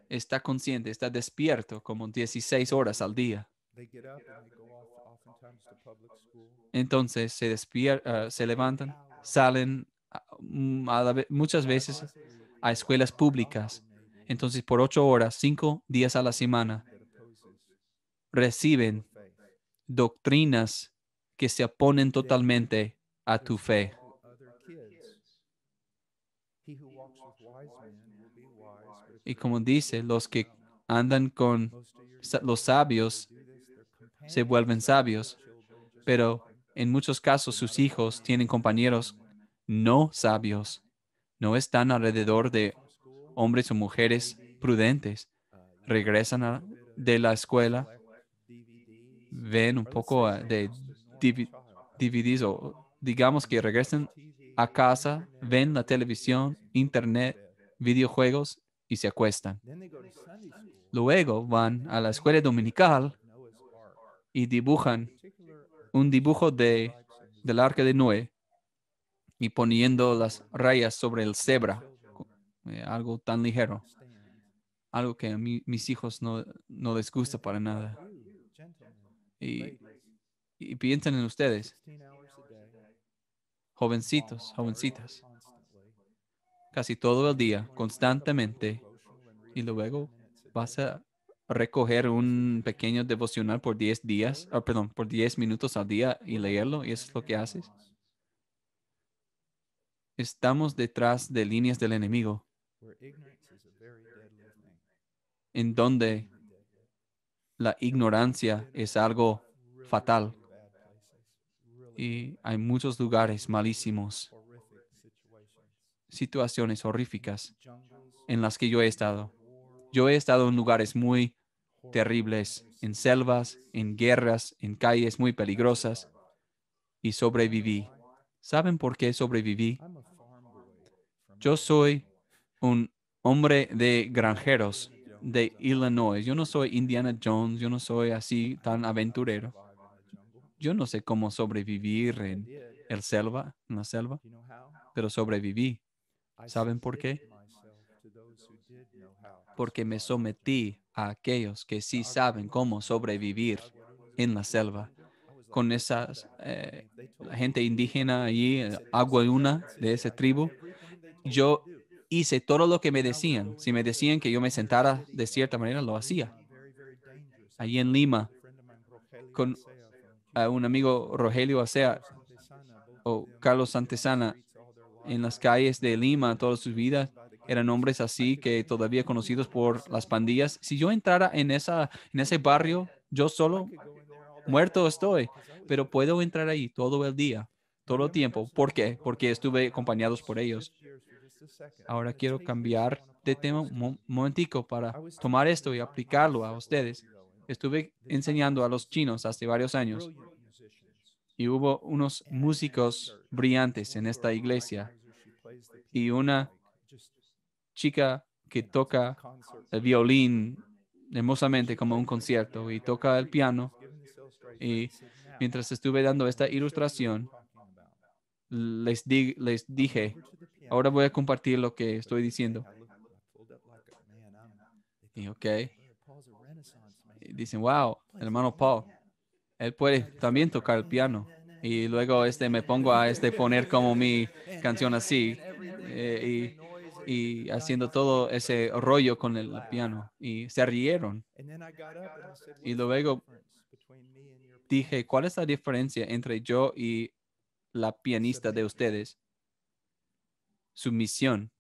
S2: está consciente, está despierto como 16 horas al día. Entonces se, despierta eh, se levantan, salen ah, mm, muchas veces a escuelas públicas. Entonces por ocho horas, cinco días a la semana, reciben doctrinas que se oponen totalmente a tu fe. Y como dice, los que andan con los sabios se vuelven sabios, pero en muchos casos sus hijos tienen compañeros no sabios, no están alrededor de hombres o mujeres prudentes, regresan de la escuela ven un poco ah, de digamos que regresen a casa, ven la televisión, internet, videojuegos y se acuestan. Luego van a la escuela dominical y dibujan un dibujo de, del arca de Noé y poniendo las rayas sobre el cebra, eh, algo tan ligero, algo que a mis hijos no, no les gusta para nada. Y, y piensen en ustedes, jovencitos, jovencitas, casi todo el día, constantemente, y luego vas a recoger un pequeño devocional por 10 días, ah, perdón, por 10 minutos al día y leerlo, y eso es lo que haces. Estamos detrás de líneas del enemigo, en donde la ignorancia es algo fatal. Y hay muchos lugares malísimos, situaciones horríficas en las que yo he estado. Yo he estado en lugares muy terribles, en selvas, en guerras, en calles muy peligrosas, y sobreviví. ¿Saben por qué sobreviví? Yo soy un hombre de granjeros de Illinois. Yo no soy Indiana Jones, yo no soy así tan aventurero. Yo no sé cómo sobrevivir en el selva, la selva, pero sobreviví. ¿Saben por qué? Porque me sometí a aquellos que sí saben cómo sobrevivir en la selva con esa eh, gente indígena allí, una de esa tribu. Yo hice todo lo que me decían. Si me decían que yo me sentara de cierta manera, lo hacía. Allí en Lima, con un amigo Rogelio Acea o Carlos Santesana, en las calles de Lima toda su vida, eran hombres así que todavía conocidos por las pandillas. Si yo entrara en, esa, en ese barrio, yo solo muerto estoy, pero puedo entrar ahí todo el día, todo el tiempo. ¿Por qué? Porque estuve acompañados por ellos. Ahora quiero cambiar de tema un momentico para tomar esto y aplicarlo a ustedes. Estuve enseñando a los chinos hace varios años y hubo unos músicos brillantes en esta iglesia y una chica que toca el violín hermosamente como un concierto y toca el piano. Y mientras estuve dando esta ilustración, les, les dije, Ahora voy a compartir lo que estoy diciendo. Y ok. Dicen, wow, hermano Paul, él puede también tocar el piano. Y luego este, me pongo a este, poner como mi canción así. Eh, y y haciendo todo ese rollo con el piano y se rieron. Y luego dije, ¿cuál es la diferencia entre yo y la pianista de ustedes? Sumisión.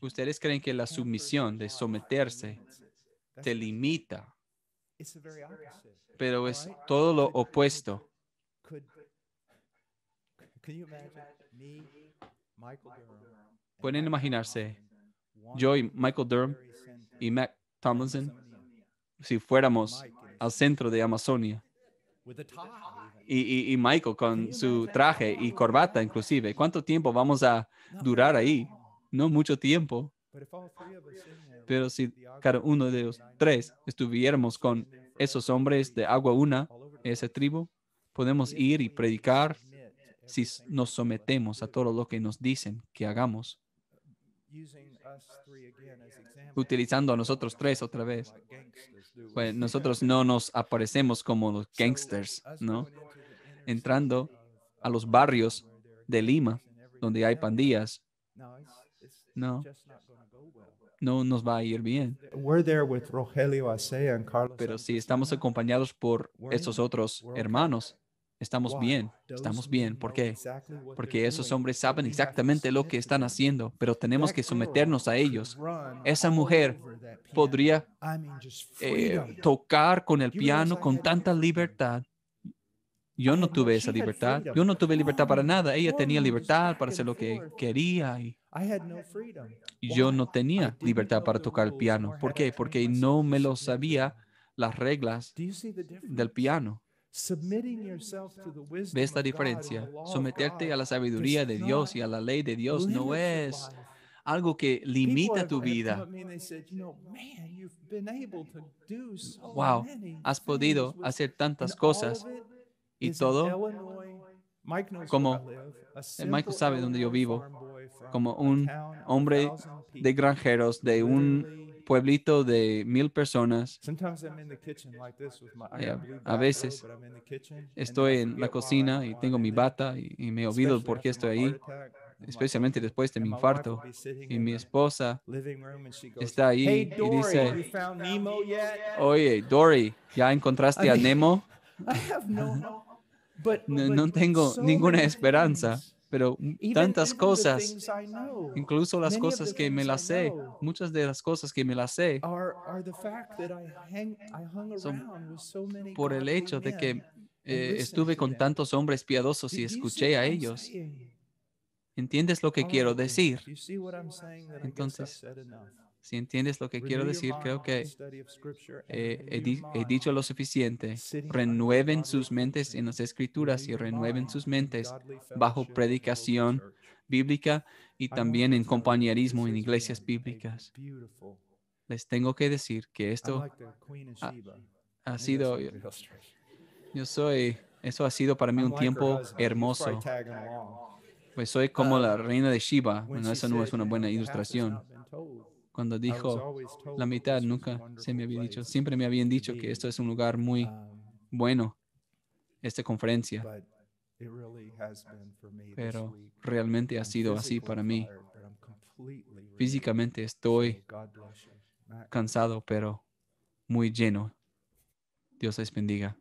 S2: Ustedes creen que la sumisión de someterse te limita, pero es todo lo opuesto. Pueden imaginarse yo y Michael Durham y Mac Tomlinson si fuéramos al centro de Amazonia y, y, Michael con su traje y corbata inclusive. ¿Cuánto tiempo vamos a durar ahí? No mucho tiempo. Pero si cada uno de los tres estuviéramos con esos hombres de agua una, esa tribu, podemos ir y predicar si e-, nos sometemos a todo lo que nos dicen que hagamos utilizando a nosotros tres otra vez. Pues nosotros no nos aparecemos como los gangsters, ¿no? Entrando a los uh, barrios de Lima, donde hay pandillas, no, no nos va a ir bien. Pero si estamos acompañados por estos otros hermanos, estamos bien, estamos bien. ¿Por qué? Porque esos hombres saben exactamente lo que están haciendo, pero tenemos que someternos a ellos. Esa mujer podría eh, tocar con el piano con tanta libertad. Yo no tuve esa libertad. Yo no tuve libertad para nada. Ella tenía libertad para hacer lo que quería
S1: y
S2: yo no tenía libertad para tocar el piano. ¿Por qué? Porque no me lo sabía las reglas
S1: del piano. ¿Ves esta diferencia? Someterte a la sabiduría de Dios
S2: y a la ley de Dios no es algo que limita tu vida.
S1: Wow, has podido hacer tantas cosas
S2: y todo como Michael sabe donde yo vivo, como un hombre de granjeros de un pueblito de mil personas.
S1: A veces
S2: estoy en la cocina y tengo mi bata y, me olvido por qué estoy ahí especialmente después de mi infarto. Y mi esposa está ahí y dice, oye, Dory, ¿ya encontraste a Nemo?
S1: No, no tengo ninguna
S2: esperanza pero tantas cosas, incluso las cosas que me las sé, muchas de las cosas que me las sé,
S1: son por el hecho de que eh, estuve con
S2: tantos hombres piadosos y escuché a ellos. ¿Entiendes lo que quiero oh, decir?
S1: Entonces, si entiendes lo que quiero decir, creo que eh, he,
S2: dicho lo suficiente. Renueven sus mentes en las escrituras y renueven sus mentes bajo predicación bíblica y también en compañerismo en iglesias bíblicas. Les tengo que decir que esto ha, sido... Yo soy... Eso ha sido para mí un tiempo hermoso. Pues soy como um, la reina de Shiva. Bueno, eso no es una buena ilustración cuando dijo, la mitad nunca se me había dicho, siempre me habían dicho que esto es un lugar muy um, bueno, esta conferencia, pero realmente ha sido así para mí. Físicamente estoy cansado, pero muy lleno. Dios les bendiga.